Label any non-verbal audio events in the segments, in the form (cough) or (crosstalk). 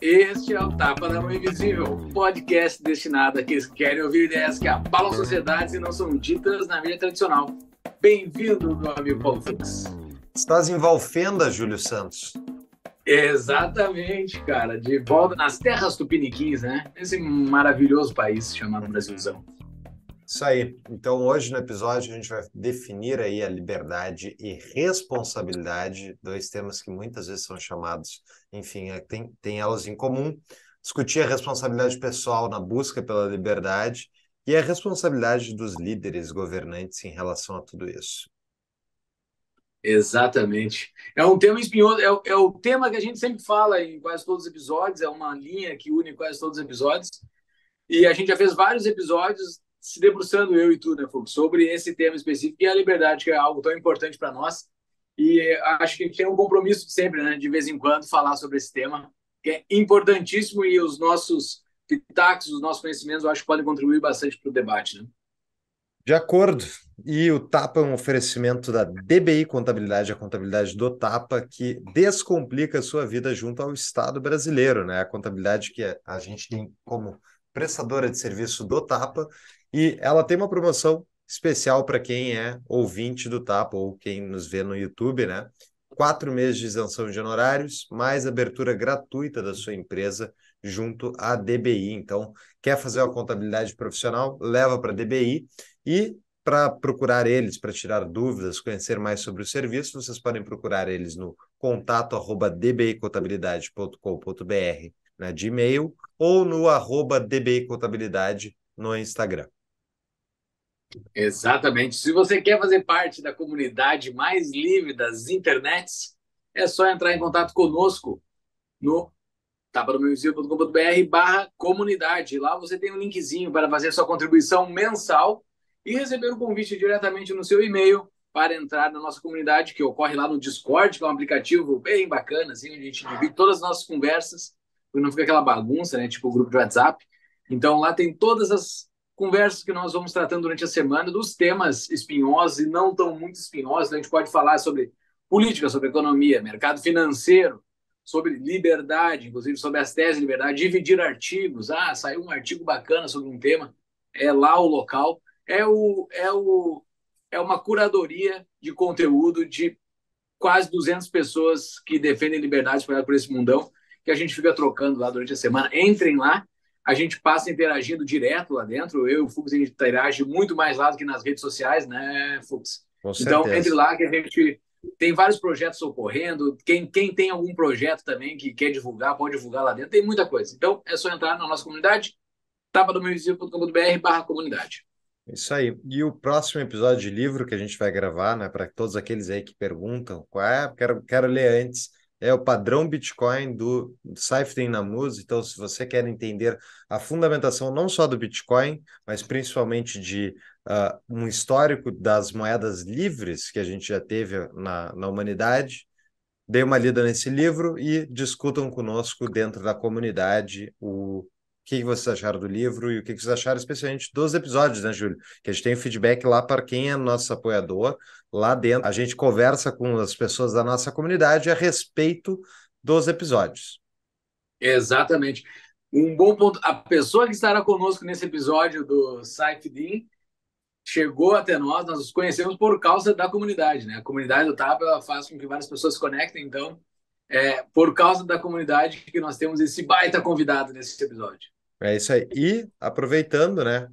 Este é o Tapa da Mão Invisível, podcast destinado a quem querem ouvir ideias que abalam sociedades e não são ditas na mídia tradicional. Bem-vindo, meu amigo Paulo Fux. Estás em Valfenda, Júlio Santos. Exatamente, cara. De volta nas terras tupiniquins, né? Esse maravilhoso país chamado Brasilzão. Isso aí. Então, hoje no episódio, a gente vai definir aí a liberdade e responsabilidade, dois temas que muitas vezes são chamados, enfim, é, tem, tem elas em comum. Discutir a responsabilidade pessoal na busca pela liberdade e a responsabilidade dos líderes governantes em relação a tudo isso. Exatamente. É um tema espinhoso, é, o, é o tema que a gente sempre fala em quase todos os episódios, é uma linha que une quase todos os episódios. E a gente já fez vários episódios se debruçando, eu e tu, né, Fogo, sobre esse tema específico e a liberdade, que é algo tão importante para nós. E acho que tem um compromisso sempre, né, de vez em quando, falar sobre esse tema, que é importantíssimo e os nossos pitacos, os nossos conhecimentos, eu acho que podem contribuir bastante para o debate, né? De acordo. E o Tapa é um oferecimento da DBI Contabilidade, a contabilidade do Tapa, que descomplica a sua vida junto ao Estado brasileiro, né? A contabilidade que a gente tem como prestadora de serviço do Tapa, e ela tem uma promoção especial para quem é ouvinte do Tapa ou quem nos vê no YouTube, né? Quatro meses de isenção de honorários, mais abertura gratuita da sua empresa junto à DBI. Então, quer fazer uma contabilidade profissional? Leva para a DBI e para procurar eles, para tirar dúvidas, conhecer mais sobre o serviço, vocês podem procurar eles no contato arroba dbicontabilidade.com.br né, e-mail ou no arroba dbicontabilidade no Instagram. Exatamente. Se você quer fazer parte da comunidade mais livre das internets, é só entrar em contato conosco no tapadomuseu.com.br barra comunidade. Lá você tem um linkzinho para fazer sua contribuição mensal e receber o convite diretamente no seu e-mail para entrar na nossa comunidade, que ocorre lá no Discord, que é um aplicativo bem bacana, assim, onde a gente divide todas as nossas conversas, porque não fica aquela bagunça, né? Tipo o grupo de WhatsApp. Então lá tem todas as conversas que nós vamos tratando durante a semana, dos temas espinhosos e não tão muito espinhosos. Né? A gente pode falar sobre política, sobre economia, mercado financeiro, sobre liberdade, inclusive sobre as teses de liberdade, dividir artigos. Ah, saiu um artigo bacana sobre um tema, é lá o local é, o, é, o, é uma curadoria de conteúdo de quase 200 pessoas que defendem liberdade espalhada por esse mundão, que a gente fica trocando lá durante a semana. Entrem lá, a gente passa interagindo direto lá dentro. Eu e o Fux, a gente interage muito mais lá do que nas redes sociais, né, Fux? Com então, entre lá que a gente tem vários projetos ocorrendo. Quem, quem tem algum projeto também que quer divulgar, pode divulgar lá dentro. Tem muita coisa. Então, é só entrar na nossa comunidade, tapadomiovisível.com.br barra comunidade. Isso aí. E o próximo episódio de livro que a gente vai gravar, né, para todos aqueles aí que perguntam qual é, quero, quero ler antes, é o padrão Bitcoin do Saifedean música. Então, se você quer entender a fundamentação não só do Bitcoin, mas principalmente de uh, um histórico das moedas livres que a gente já teve na, na humanidade, dê uma lida nesse livro e discutam conosco dentro da comunidade o que vocês acharam do livro e o que vocês acharam especialmente dos episódios, né, Júlio? Que a gente tem feedback lá para quem é nosso apoiador. Lá dentro, a gente conversa com as pessoas da nossa comunidade a respeito dos episódios. Exatamente. Um bom ponto. A pessoa que estará conosco nesse episódio do Dean chegou até nós, nós os conhecemos por causa da comunidade, né? A comunidade do TAP faz com que várias pessoas se conectem, então é por causa da comunidade que nós temos esse baita convidado nesse episódio. É isso aí. E aproveitando, né?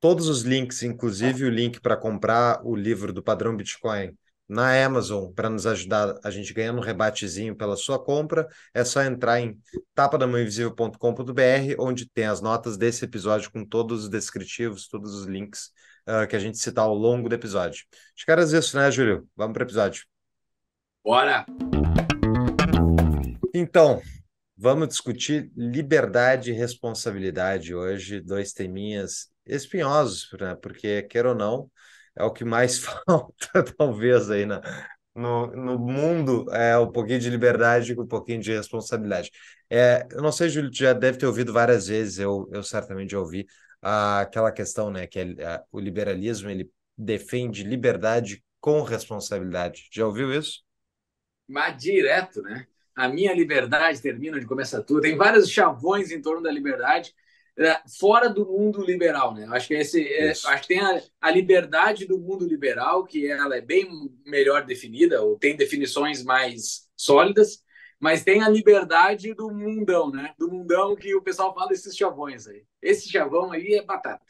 Todos os links, inclusive o link para comprar o livro do padrão Bitcoin na Amazon para nos ajudar a gente ganhando um rebatezinho pela sua compra, é só entrar em tapadamãoinvisível.com.br, onde tem as notas desse episódio com todos os descritivos, todos os links uh, que a gente citar ao longo do episódio. Acho que era isso, né, Júlio? Vamos para o episódio. Bora! Então, Vamos discutir liberdade e responsabilidade hoje, dois teminhas espinhosos, né? porque, quer ou não, é o que mais (laughs) falta, talvez, aí na, no, no mundo, é um pouquinho de liberdade e um pouquinho de responsabilidade. É, eu não sei, Júlio, tu já deve ter ouvido várias vezes, eu, eu certamente já ouvi, aquela questão, né, que é, a, o liberalismo, ele defende liberdade com responsabilidade. Já ouviu isso? Mas direto, né? a minha liberdade termina onde começa tudo. Tem vários chavões em torno da liberdade, é, fora do mundo liberal, né? Acho que é esse, é, acho que tem a, a, liberdade do mundo liberal, que ela é bem melhor definida ou tem definições mais sólidas, mas tem a liberdade do mundão, né? Do mundão que o pessoal fala esses chavões aí. Esse chavão aí é batata.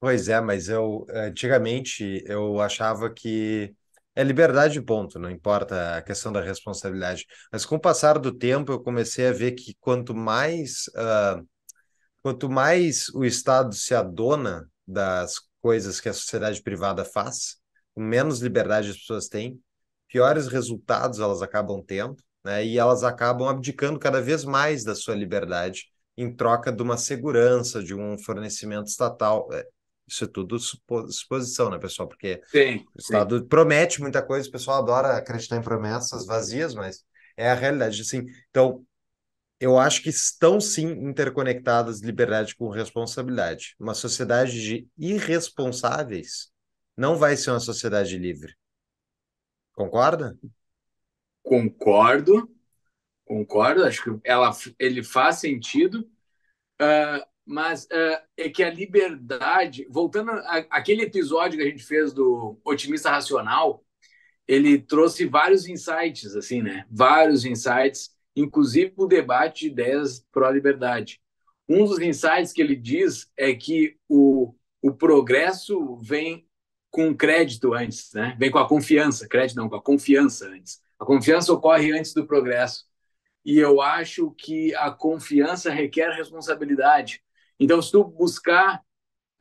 Pois é, mas eu antigamente eu achava que é liberdade, ponto, não importa a questão da responsabilidade. Mas com o passar do tempo, eu comecei a ver que quanto mais, uh, quanto mais o Estado se adona das coisas que a sociedade privada faz, menos liberdade as pessoas têm, piores resultados elas acabam tendo, né? e elas acabam abdicando cada vez mais da sua liberdade em troca de uma segurança, de um fornecimento estatal. É, isso é tudo supo, suposição, né, pessoal? Porque sim, o Estado sim. promete muita coisa, o pessoal adora acreditar em promessas vazias, mas é a realidade. Assim, então, eu acho que estão sim interconectadas liberdade com responsabilidade. Uma sociedade de irresponsáveis não vai ser uma sociedade livre. Concorda? Concordo, concordo. Acho que ela, ele faz sentido. Uh, mas uh, é que a liberdade, voltando àquele episódio que a gente fez do otimista racional, ele trouxe vários insights, assim, né? Vários insights, inclusive o debate de ideias para a liberdade. Um dos insights que ele diz é que o, o progresso vem com crédito antes, né? Vem com a confiança, crédito não, com a confiança antes. A confiança ocorre antes do progresso. E eu acho que a confiança requer responsabilidade. Então, se tu buscar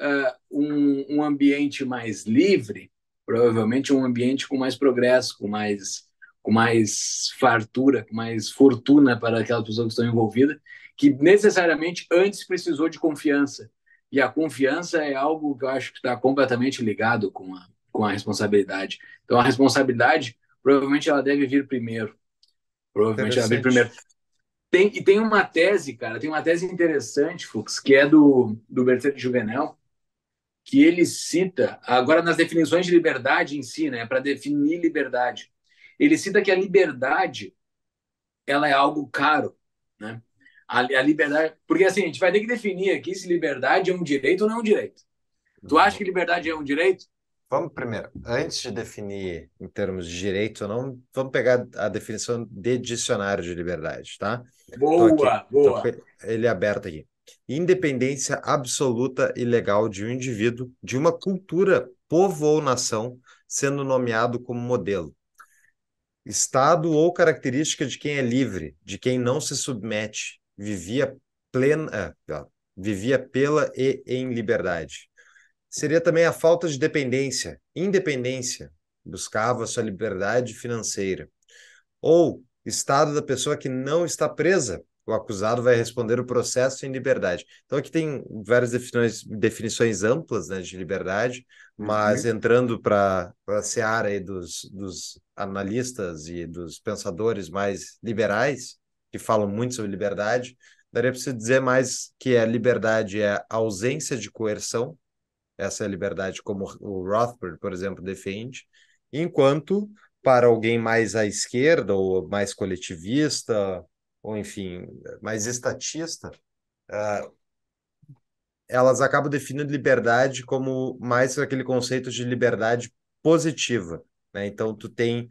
uh, um, um, ambiente mais livre, provavelmente um ambiente com mais progresso, com mais, com mais fartura, com mais fortuna para aquelas pessoas que estão envolvidas, que necessariamente antes precisou de confiança. E a confiança é algo que eu acho que está completamente ligado com a, com a responsabilidade. Então, a responsabilidade, provavelmente, ela deve vir primeiro. Provavelmente ela vem primeiro. Tem, e tem uma tese, cara, tem uma tese interessante, Fux, que é do, do Bertrand Juvenel, que ele cita, agora nas definições de liberdade em si, né, para definir liberdade, ele cita que a liberdade ela é algo caro, né? A, a, liberdade, porque assim, a gente vai ter que definir aqui se liberdade é um direito ou não é um direito. Tu uhum. acha que liberdade é um direito? Vamos primeiro, antes de definir em termos de direito ou não, vamos pegar a definição de dicionário de liberdade, tá? Boa, então aqui, boa. Então ele é aberto aqui. Independência absoluta e legal de um indivíduo, de uma cultura, povo ou nação, sendo nomeado como modelo. Estado ou característica de quem é livre, de quem não se submete, vivia plena, eh, vivia pela e em liberdade seria também a falta de dependência, independência, buscava sua liberdade financeira. Ou estado da pessoa que não está presa, o acusado vai responder o processo em liberdade. Então aqui tem várias definições, definições amplas né, de liberdade, mas uhum. entrando para a seara aí dos, dos analistas e dos pensadores mais liberais, que falam muito sobre liberdade, daria para se dizer mais que a liberdade é a ausência de coerção, essa é a liberdade como o Rothbard, por exemplo, defende, enquanto para alguém mais à esquerda ou mais coletivista ou enfim mais estatista, uh, elas acabam definindo liberdade como mais aquele conceito de liberdade positiva. Né? Então, tu tem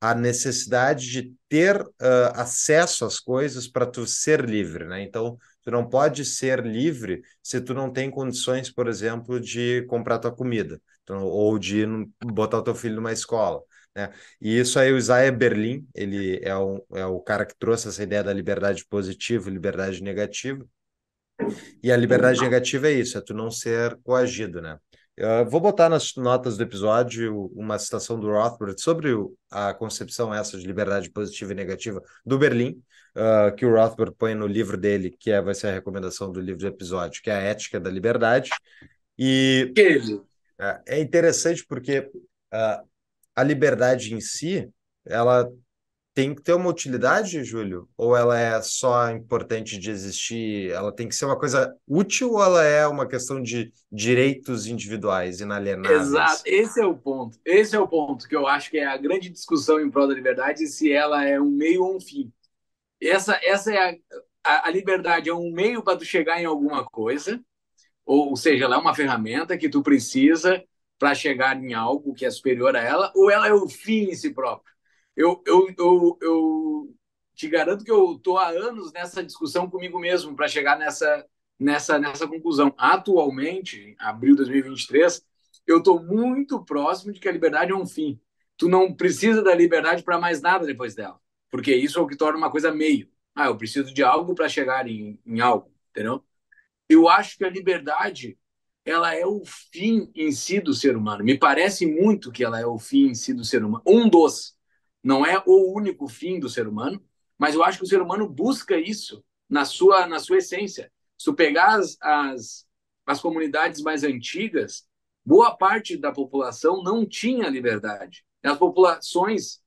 a necessidade de ter uh, acesso às coisas para tu ser livre. Né? Então, Tu não pode ser livre se tu não tem condições, por exemplo, de comprar tua comida ou de botar o teu filho numa escola. Né? E isso aí, o Isaiah Berlin, ele é o, é o cara que trouxe essa ideia da liberdade positiva e liberdade negativa. E a liberdade negativa é isso, é tu não ser coagido, né? Eu vou botar nas notas do episódio uma citação do Rothbard sobre a concepção essa de liberdade positiva e negativa do Berlim, ah, que o Rothbard põe no livro dele, que é, vai ser a recomendação do livro de episódio, que é a Ética da Liberdade. E uh, é interessante porque uh, a liberdade em si, ela tem que ter uma utilidade, Júlio? Ou ela é só importante de existir? Ela tem que ser uma coisa útil ou ela é uma questão de direitos individuais inalienáveis? Exato, esse é o ponto. Esse é o ponto que eu acho que é a grande discussão em prol da liberdade, se ela é um meio ou um fim essa, essa é a, a liberdade é um meio para tu chegar em alguma coisa, ou, seja, ela é uma ferramenta que tu precisa para chegar em algo que é superior a ela, ou ela é o fim em si próprio. Eu, eu, eu, eu te garanto que eu estou há anos nessa discussão comigo mesmo para chegar nessa, nessa, nessa conclusão. Atualmente, em abril de 2023, eu estou muito próximo de que a liberdade é um fim. Tu não precisa da liberdade para mais nada depois dela. Porque isso é o que torna uma coisa meio. Ah, eu preciso de algo para chegar em, em algo, entendeu? Eu acho que a liberdade ela é o fim em si do ser humano. Me parece muito que ela é o fim em si do ser humano. Um dos. Não é o único fim do ser humano, mas eu acho que o ser humano busca isso na sua, na sua essência. Se tu pegar as, as, as comunidades mais antigas, boa parte da população não tinha liberdade. As populações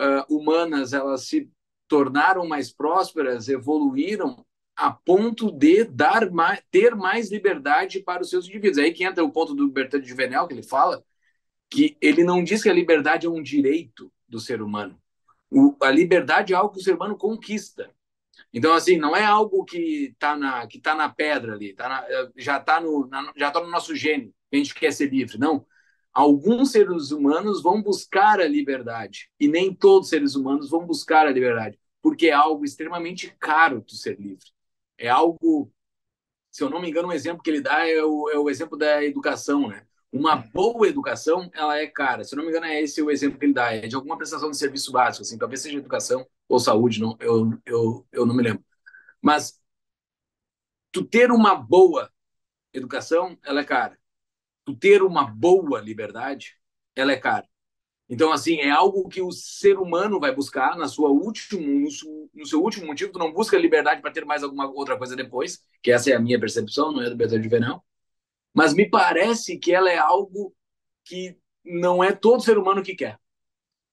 uh, humanas elas se tornaram mais prósperas, evoluíram a ponto de dar mais, ter mais liberdade para os seus indivíduos. Aí que entra o ponto do Bertrand Venel, que ele fala que ele não diz que a liberdade é um direito do ser humano. O, a liberdade é algo que o ser humano conquista. Então, assim, não é algo que está na, que tá na pedra ali, tá na, já está no, já tá no nosso gene, a gente quer ser livre. Não, alguns seres humanos vão buscar a liberdade e nem todos os seres humanos vão buscar a liberdade, porque é algo extremamente caro tu ser livre. É algo, se eu não me engano, um exemplo que ele dá é o, é o exemplo da educação, né? Uma uhum. boa educação, ela é cara. Se eu não me engano, é esse o exemplo que ele dá. É de alguma prestação de serviço básico, assim, talvez seja educação ou saúde, não, eu, eu, eu não me lembro. Mas tu ter uma boa educação, ela é cara tu ter uma boa liberdade, ela é cara. Então, assim, é algo que o ser humano vai buscar na sua último, no seu último motivo. Tu não busca liberdade para ter mais alguma outra coisa depois, que essa é a minha percepção, não é do Beto de Verão. Mas me parece que ela é algo que não é todo ser humano que quer.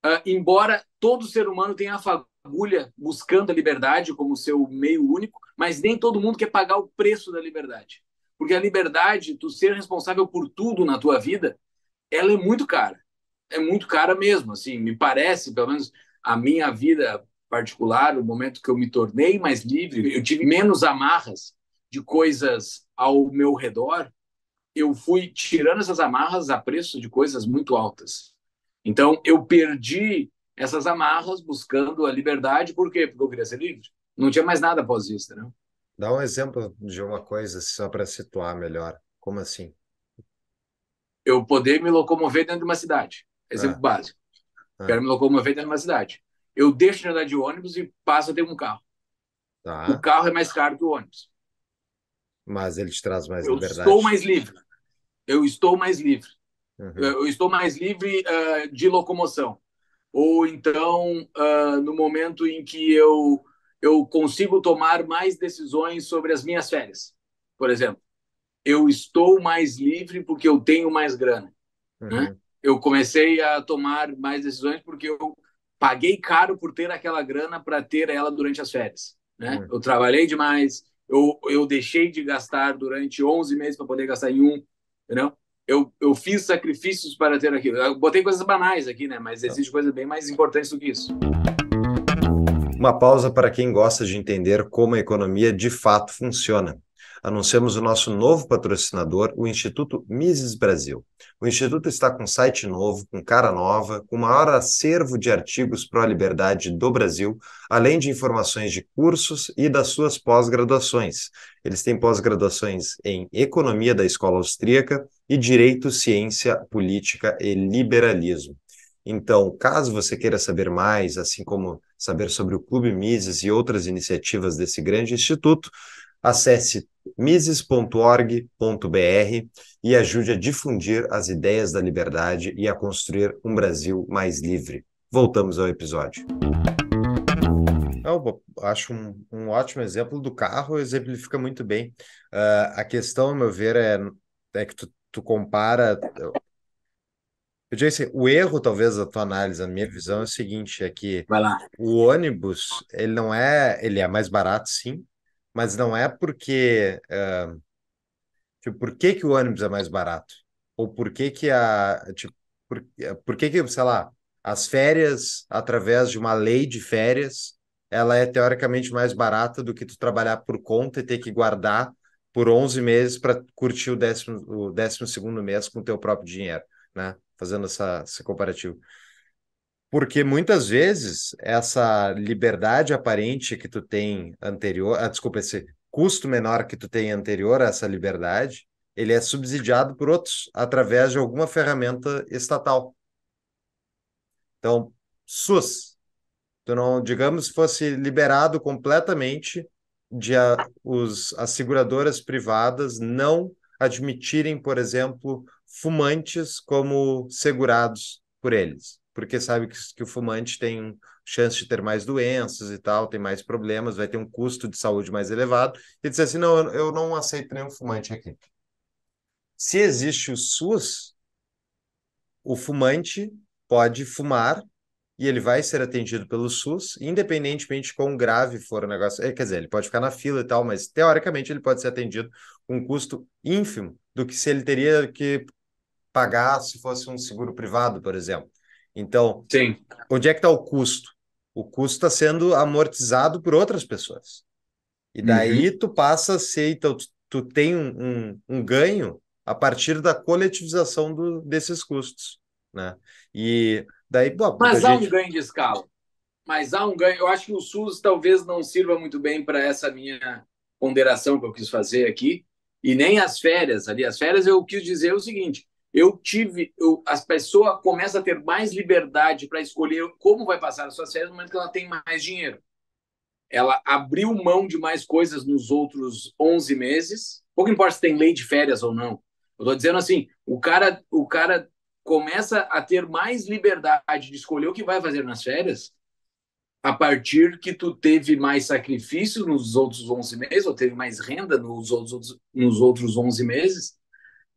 Uh, embora todo ser humano tenha a fagulha buscando a liberdade como seu meio único, mas nem todo mundo quer pagar o preço da liberdade. Porque a liberdade, tu ser responsável por tudo na tua vida, ela é muito cara. É muito cara mesmo, assim, me parece, pelo menos a minha vida particular, o momento que eu me tornei mais livre, eu tive menos amarras de coisas ao meu redor, eu fui tirando essas amarras a preço de coisas muito altas. Então, eu perdi essas amarras buscando a liberdade, por quê? Porque eu queria ser livre. Não tinha mais nada após isso, né? Dá um exemplo de uma coisa só para situar melhor. Como assim? Eu poder me locomover dentro de uma cidade. Exemplo ah. básico. Ah. Quero me locomover dentro de uma cidade. Eu deixo de andar de ônibus e passo a ter um carro. Tá. O carro é mais caro que o ônibus. Mas ele te traz mais eu liberdade. Eu estou mais livre. Eu estou mais livre. Uhum. Eu estou mais livre uh, de locomoção. Ou então, uh, no momento em que eu eu consigo tomar mais decisões sobre as minhas férias, por exemplo. Eu estou mais livre porque eu tenho mais grana. Né? Uhum. Né? Eu comecei a tomar mais decisões porque eu paguei caro por ter aquela grana para ter ela durante as férias. Né? Uhum. Eu trabalhei demais, eu, eu deixei de gastar durante 11 meses para poder gastar em um, entendeu? Eu, eu fiz sacrifícios para ter aquilo. Eu botei coisas banais aqui, né? Mas tá. existe coisa bem mais importante do que isso. Uma pausa para quem gosta de entender como a economia de fato funciona. Anunciamos o nosso novo patrocinador, o Instituto Mises Brasil. O Instituto está com site novo, com cara nova, com o maior acervo de artigos pró-liberdade do Brasil, além de informações de cursos e das suas pós-graduações. Eles têm pós-graduações em Economia da Escola Austríaca e Direito, Ciência, Política e Liberalismo. Então, caso você queira saber mais, assim como saber sobre o Clube Mises e outras iniciativas desse grande instituto, acesse mises.org.br e ajude a difundir as ideias da liberdade e a construir um Brasil mais livre. Voltamos ao episódio. É, eu acho um, um ótimo exemplo do carro, exemplifica muito bem. Uh, a questão, a meu ver, é, é que tu, tu compara eu disse, assim, o erro, talvez, da tua análise, a minha visão é o seguinte, é que o ônibus, ele não é, ele é mais barato, sim, mas não é porque, uh, tipo, por que que o ônibus é mais barato? Ou por que que a, tipo, por, por que que, sei lá, as férias, através de uma lei de férias, ela é teoricamente mais barata do que tu trabalhar por conta e ter que guardar por 11 meses para curtir o décimo, o décimo segundo mês com o teu próprio dinheiro, né? fazendo essa, esse comparativo. Porque muitas vezes essa liberdade aparente que tu tem anterior, ah, desculpa, esse custo menor que tu tem anterior a essa liberdade, ele é subsidiado por outros através de alguma ferramenta estatal. Então, SUS, tu não, digamos, fosse liberado completamente de a, os, as seguradoras privadas não admitirem, por exemplo, fumantes como segurados por eles, porque sabe que, que o fumante tem chance de ter mais doenças e tal, tem mais problemas, vai ter um custo de saúde mais elevado, e dizer assim: não, eu não aceito nenhum fumante aqui. Se existe o SUS, o fumante pode fumar e ele vai ser atendido pelo SUS, independentemente de quão grave for o negócio. É, quer dizer, ele pode ficar na fila e tal, mas teoricamente ele pode ser atendido com um custo ínfimo do que se ele teria que pagar se fosse um seguro privado, por exemplo. Então, Sim. onde é que está o custo? O custo está sendo amortizado por outras pessoas. E daí uhum. tu passa a ser, então, tu, tu tem um, um, um ganho a partir da coletivização do, desses custos, né? E daí, bom, mas há gente... um ganho de escala, mas há um ganho. Eu acho que o SUS talvez não sirva muito bem para essa minha ponderação que eu quis fazer aqui e nem as férias ali. As férias eu quis dizer o seguinte: eu tive, eu, as pessoas começam a ter mais liberdade para escolher como vai passar as suas férias no momento que ela tem mais dinheiro. Ela abriu mão de mais coisas nos outros 11 meses, pouco importa se tem lei de férias ou não. Eu estou dizendo assim, o cara, o cara começa a ter mais liberdade de escolher o que vai fazer nas férias a partir que tu teve mais sacrifício nos outros 11 meses, ou teve mais renda nos outros, nos outros 11 meses,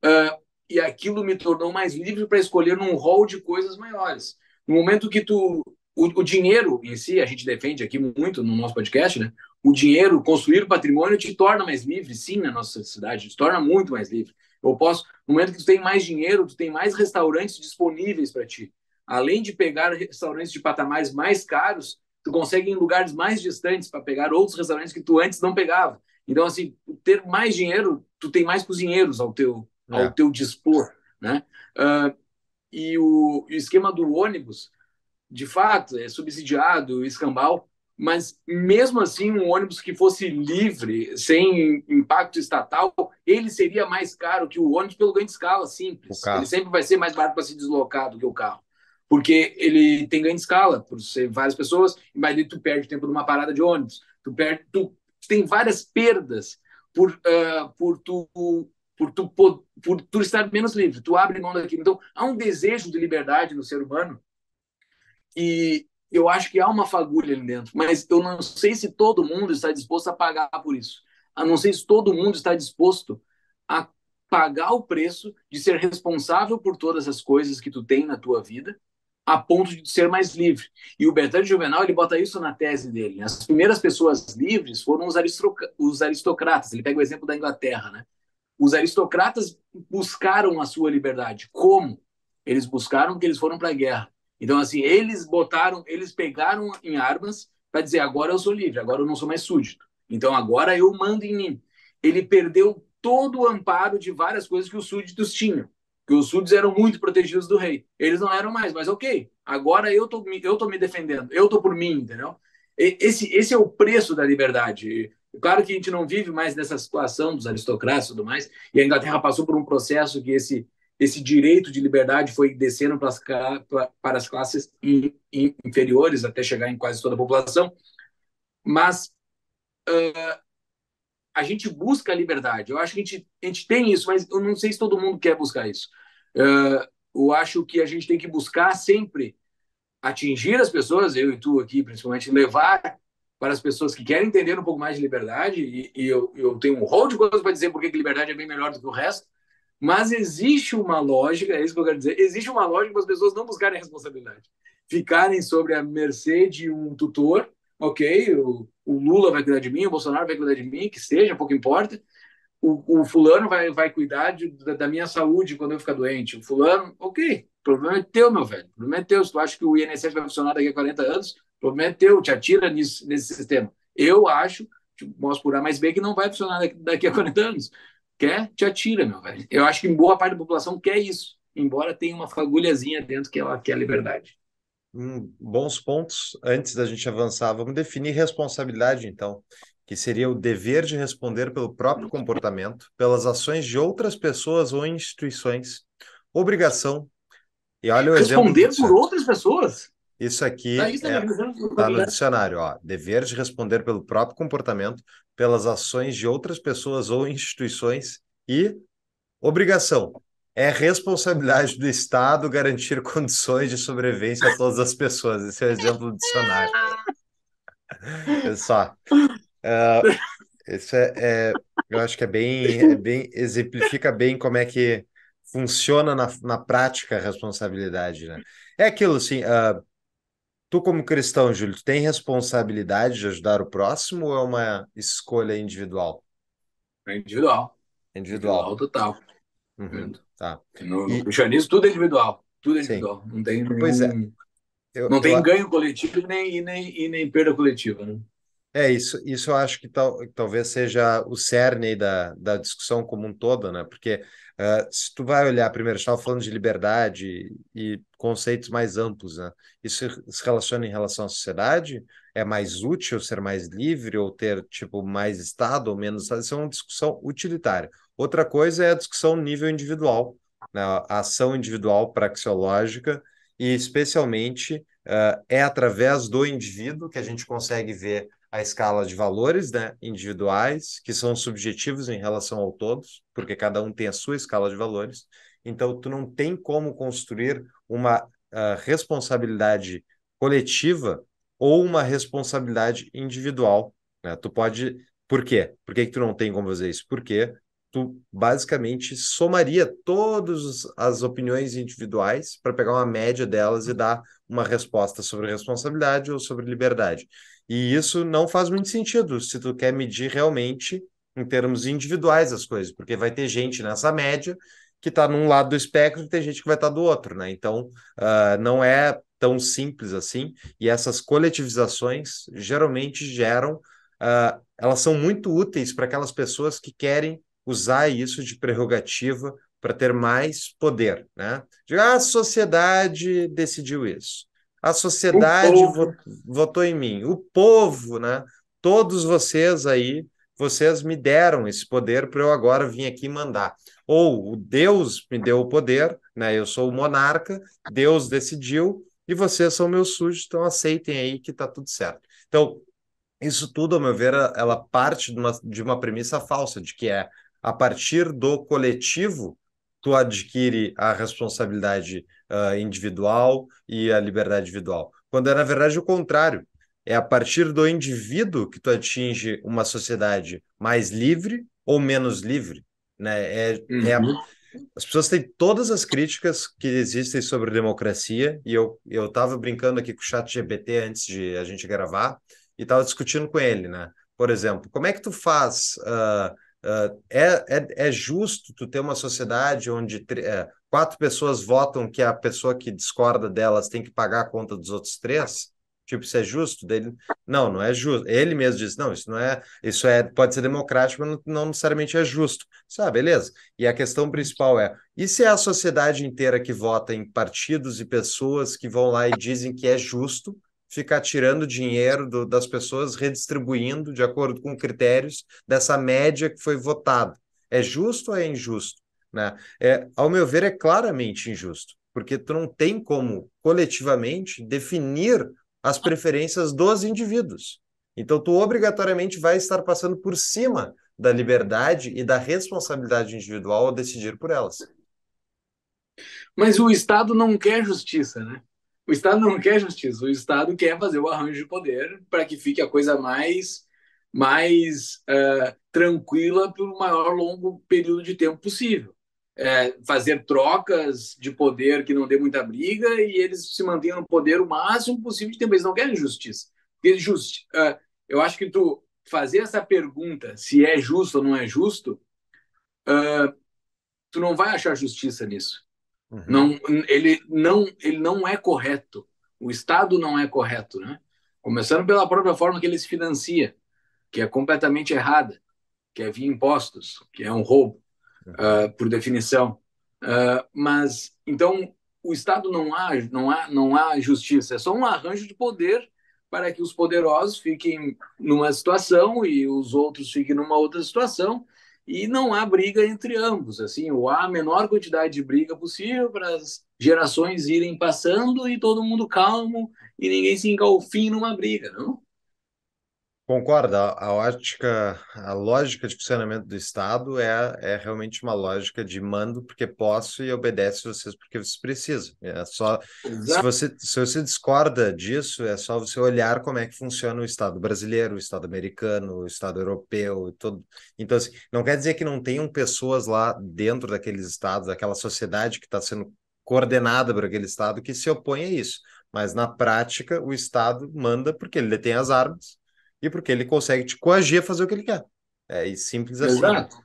ah, e aquilo me tornou mais livre para escolher num rol de coisas maiores. No momento que tu o, o, dinheiro em si, a gente defende aqui muito no nosso podcast, né? O dinheiro, construir o patrimônio te torna mais livre, sim, na nossa sociedade, te torna muito mais livre. Eu posso, no momento que tu tem mais dinheiro, tu tem mais restaurantes disponíveis para ti. Além de pegar restaurantes de patamares mais caros, tu consegue ir em lugares mais distantes para pegar outros restaurantes que tu antes não pegava. Então, assim, ter mais dinheiro, tu tem mais cozinheiros ao teu, ao é. teu dispor, né? Uh, e o, o, esquema do ônibus, de fato, é subsidiado, escambau, mas mesmo assim um ônibus que fosse livre, sem impacto estatal, ele seria mais caro que o ônibus pelo ganho de escala simples. Ele sempre vai ser mais barato para se deslocar do que o carro. Porque ele tem ganho de escala, por ser várias pessoas, mas tu perde tempo numa parada de ônibus. Tu, perde, tu tem várias perdas por, uh, por tu por tu, por, por tu estar menos livre, tu abre mão daquilo. Então, há um desejo de liberdade no ser humano e eu acho que há uma fagulha ali dentro, mas eu não sei se todo mundo está disposto a pagar por isso. Eu não sei se todo mundo está disposto a pagar o preço de ser responsável por todas as coisas que tu tem na tua vida a ponto de ser mais livre. E o Bertrand Juvenal ele bota isso na tese dele. Né? As primeiras pessoas livres foram os, os aristocratas. Ele pega o exemplo da Inglaterra, né? Os aristocratas buscaram a sua liberdade. Como? Eles buscaram que eles foram para a guerra. Então, assim, eles botaram, eles pegaram em armas para dizer: agora eu sou livre, agora eu não sou mais súdito. Então, agora eu mando em mim. Ele perdeu todo o amparo de várias coisas que os súditos tinham. Que os súditos eram muito protegidos do rei. Eles não eram mais, mas ok, agora eu tô, tô me defendendo, eu tô por mim, entendeu? Esse, esse é o preço da liberdade. Claro que a gente não vive mais nessa situação dos aristocratas e tudo mais, e a Inglaterra passou por um processo que esse, esse direito de liberdade foi descendo para as, para as classes in, in, inferiores, até chegar em quase toda a população. Mas uh, a gente busca a liberdade. Eu acho que a gente, a gente tem isso, mas eu não sei se todo mundo quer buscar isso. Uh, eu acho que a gente tem que buscar sempre atingir as pessoas, eu e tu aqui, principalmente, levar para as pessoas que querem entender um pouco mais de liberdade, e, e eu, eu, tenho um rol de coisas para dizer porque liberdade é bem melhor do que o resto, mas existe uma lógica, é isso que eu quero dizer, existe uma lógica para as pessoas não buscarem responsabilidade, ficarem sobre a mercê de um tutor, ok, o, o Lula vai cuidar de mim, o Bolsonaro vai cuidar de mim, que seja, pouco importa, o, o, fulano vai, vai cuidar de, da, da, minha saúde quando eu ficar doente. O fulano, ok, o problema é teu, meu velho. O problema é teu. Se tu acha que o INSS vai funcionar daqui a 40 anos, o problema é teu, te atira nisso, nesse sistema. Eu acho, tipo, mostro por A mais B, que não vai funcionar daqui a 40 anos. Quer? Te atira, meu velho. Eu acho que boa parte da população quer isso, embora tenha uma fagulhazinha dentro que ela quer liberdade. Hum, bons pontos. Antes da gente avançar, vamos definir responsabilidade, então que seria o dever de responder pelo próprio uhum. comportamento, pelas ações de outras pessoas ou instituições, obrigação. E olha o responder exemplo. Responder por outras pessoas? Isso aqui está ah, é, é tá no dicionário, ó, dever de responder pelo próprio comportamento, pelas ações de outras pessoas ou instituições e obrigação. É responsabilidade do Estado garantir (laughs) condições de sobrevivência a todas as pessoas. Esse é o exemplo do dicionário. (laughs) Pessoal, ah, isso é, é, eu acho que é bem, é bem, exemplifica bem como é que funciona na, na prática a responsabilidade, né? É aquilo assim, uh, tu como cristão, Júlio, tu tem responsabilidade de ajudar o próximo ou é uma escolha individual? É individual. Individual. individual total. Uhum, tá. No, no e... cristianismo tudo é individual, tudo é individual. Sim. Não tem nenhum, pois é. Eu, não eu tem ganho coletivo nem, e nem, e nem perda coletiva, né? É, isso, isso eu acho que tal, talvez seja o cerne da, da discussão como um todo, né? Porque uh, se tu vai olhar, primeiro, estava falando de liberdade e, e conceitos mais amplos, né? Isso se relaciona em relação à sociedade? É mais útil ser mais livre ou ter, tipo, mais Estado ou menos Estado? Isso é uma discussão utilitária. Outra coisa é a discussão nível individual, né? A ação individual praxeológica e, especialmente, uh, é através do indivíduo que a gente consegue ver a escala de valores né, individuais, que são subjetivos em relação ao todos, porque cada um tem a sua escala de valores. Então, tu não tem como construir uma uh, responsabilidade coletiva ou uma responsabilidade individual. Né? Tu pode. Por quê? Por que, que tu não tem como fazer isso? Porque tu basicamente somaria todas as opiniões individuais para pegar uma média delas e dar uma resposta sobre responsabilidade ou sobre liberdade. E isso não faz muito sentido se tu quer medir realmente em termos individuais as coisas, porque vai ter gente nessa média que está num lado do espectro e tem gente que vai estar tá do outro, né? Então, uh, não é tão simples assim. E essas coletivizações geralmente geram, uh, elas são muito úteis para aquelas pessoas que querem usar isso de prerrogativa para ter mais poder, né? Ah, a sociedade decidiu isso. A sociedade votou, votou em mim. O povo, né? Todos vocês aí, vocês me deram esse poder para eu agora vir aqui mandar. Ou o Deus me deu o poder, né? Eu sou o monarca, Deus decidiu e vocês são meus sujos, então aceitem aí que tá tudo certo. Então, isso tudo, ao meu ver, ela parte de uma, de uma premissa falsa, de que é a partir do coletivo tu adquire a responsabilidade uh, individual e a liberdade individual. Quando é, na verdade, o contrário. É a partir do indivíduo que tu atinge uma sociedade mais livre ou menos livre. Né? É, uhum. é a... Uhum. As pessoas têm todas as críticas que existem sobre democracia, e eu estava brincando aqui com o chat GPT antes de a gente gravar, e estava discutindo com ele, né? Por exemplo, como é que tu faz uh, Uh, é, é, é, justo tu ter uma sociedade onde é, quatro pessoas votam que a pessoa que discorda delas tem que pagar a conta dos outros três? Tipo, isso é justo dele? Não, não é justo. Ele mesmo diz, não, isso não é, isso é, pode ser democrático, mas não, não necessariamente é justo. Sabe, ah, beleza? E a questão principal é, e se é a sociedade inteira que vota em partidos e pessoas que vão lá e dizem que é justo, ficar tirando dinheiro do, das pessoas, redistribuindo de acordo com critérios dessa média que foi votada. É justo ou é injusto? Né? É, ao meu ver, é claramente injusto, porque tu não tem como coletivamente definir as preferências dos indivíduos. Então, tu obrigatoriamente vai estar passando por cima da liberdade e da responsabilidade individual ao decidir por elas. Mas o Estado não quer justiça, né? O Estado não quer justiça, o Estado quer fazer o arranjo de poder para que fique a coisa mais mais uh, tranquila por o maior longo período de tempo possível. É, fazer trocas de poder que não dê muita briga e eles se mantenham no poder o máximo possível de tempo. Eles não querem justiça. Eles uh, eu acho que tu fazer essa pergunta se é justo ou não é justo, uh, tu não vai achar justiça nisso. Uhum. Não, ele, não, ele não é correto. O Estado não é correto, né? Começando pela própria forma que ele se financia, que é completamente errada, que é via impostos, que é um roubo, uhum. uh, por definição. Uh, mas, então, o Estado não há, não, há, não há justiça, é só um arranjo de poder para que os poderosos fiquem numa situação e os outros fiquem numa outra situação e não há briga entre ambos, assim, ou há a menor quantidade de briga possível para as gerações irem passando e todo mundo calmo e ninguém se engalfim numa briga, não? Concordo. a ótica, a lógica de funcionamento do Estado é, é realmente uma lógica de mando porque posso e obedece vocês porque vocês precisam. É só se você, se você discorda disso, é só você olhar como é que funciona o Estado brasileiro, o Estado americano, o Estado europeu, todo. Então, assim, não quer dizer que não tenham pessoas lá dentro daqueles estados, daquela sociedade que está sendo coordenada por aquele Estado que se opõe a isso. Mas na prática, o Estado manda porque ele detém as armas e porque ele consegue te coagir a fazer o que ele quer. É simples assim. Né? Exato.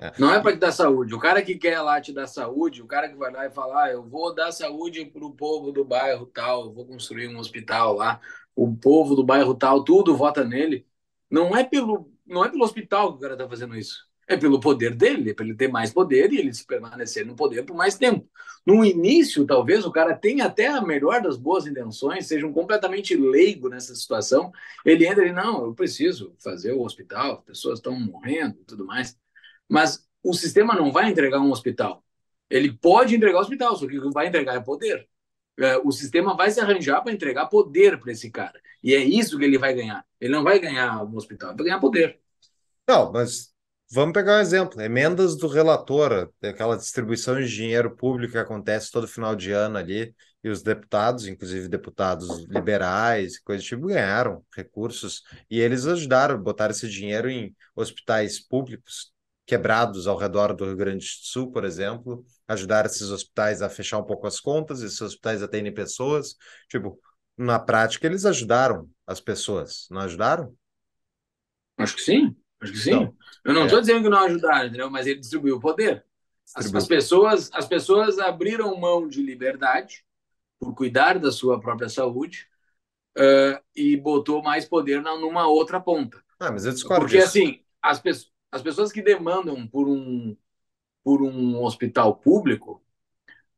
É. Não é para te dar saúde. O cara que quer lá te dar saúde, o cara que vai lá e falar, ah, eu vou dar saúde para o povo do bairro tal, eu vou construir um hospital lá, o povo do bairro tal, tudo vota nele. Não é pelo, não é pelo hospital que o cara está fazendo isso. É pelo poder dele, é para ele ter mais poder e ele se permanecer no poder por mais tempo. No início, talvez o cara tenha até a melhor das boas intenções, seja um completamente leigo nessa situação. Ele entra e não, eu preciso fazer o hospital, pessoas estão morrendo e tudo mais. Mas o sistema não vai entregar um hospital. Ele pode entregar o hospital, só que o que vai entregar é poder. É, o sistema vai se arranjar para entregar poder para esse cara. E é isso que ele vai ganhar. Ele não vai ganhar um hospital, ele vai ganhar poder. Não, mas Vamos pegar um exemplo: emendas do relator, aquela distribuição de dinheiro público que acontece todo final de ano ali, e os deputados, inclusive deputados liberais, coisa do tipo, ganharam recursos e eles ajudaram, botaram esse dinheiro em hospitais públicos quebrados ao redor do Rio Grande do Sul, por exemplo, ajudar esses hospitais a fechar um pouco as contas, esses hospitais atendem pessoas. Tipo, na prática, eles ajudaram as pessoas, não ajudaram? Acho que sim. Acho que sim. Então, eu não estou é. dizendo que não ajudaram, entendeu? Mas ele distribuiu o poder. Distribuiu. As, as, pessoas, as pessoas abriram mão de liberdade por cuidar da sua própria saúde uh, e botou mais poder na, numa outra ponta. Ah, mas eu discordo Porque, disso. assim, as, pe as pessoas que demandam por um, por um hospital público,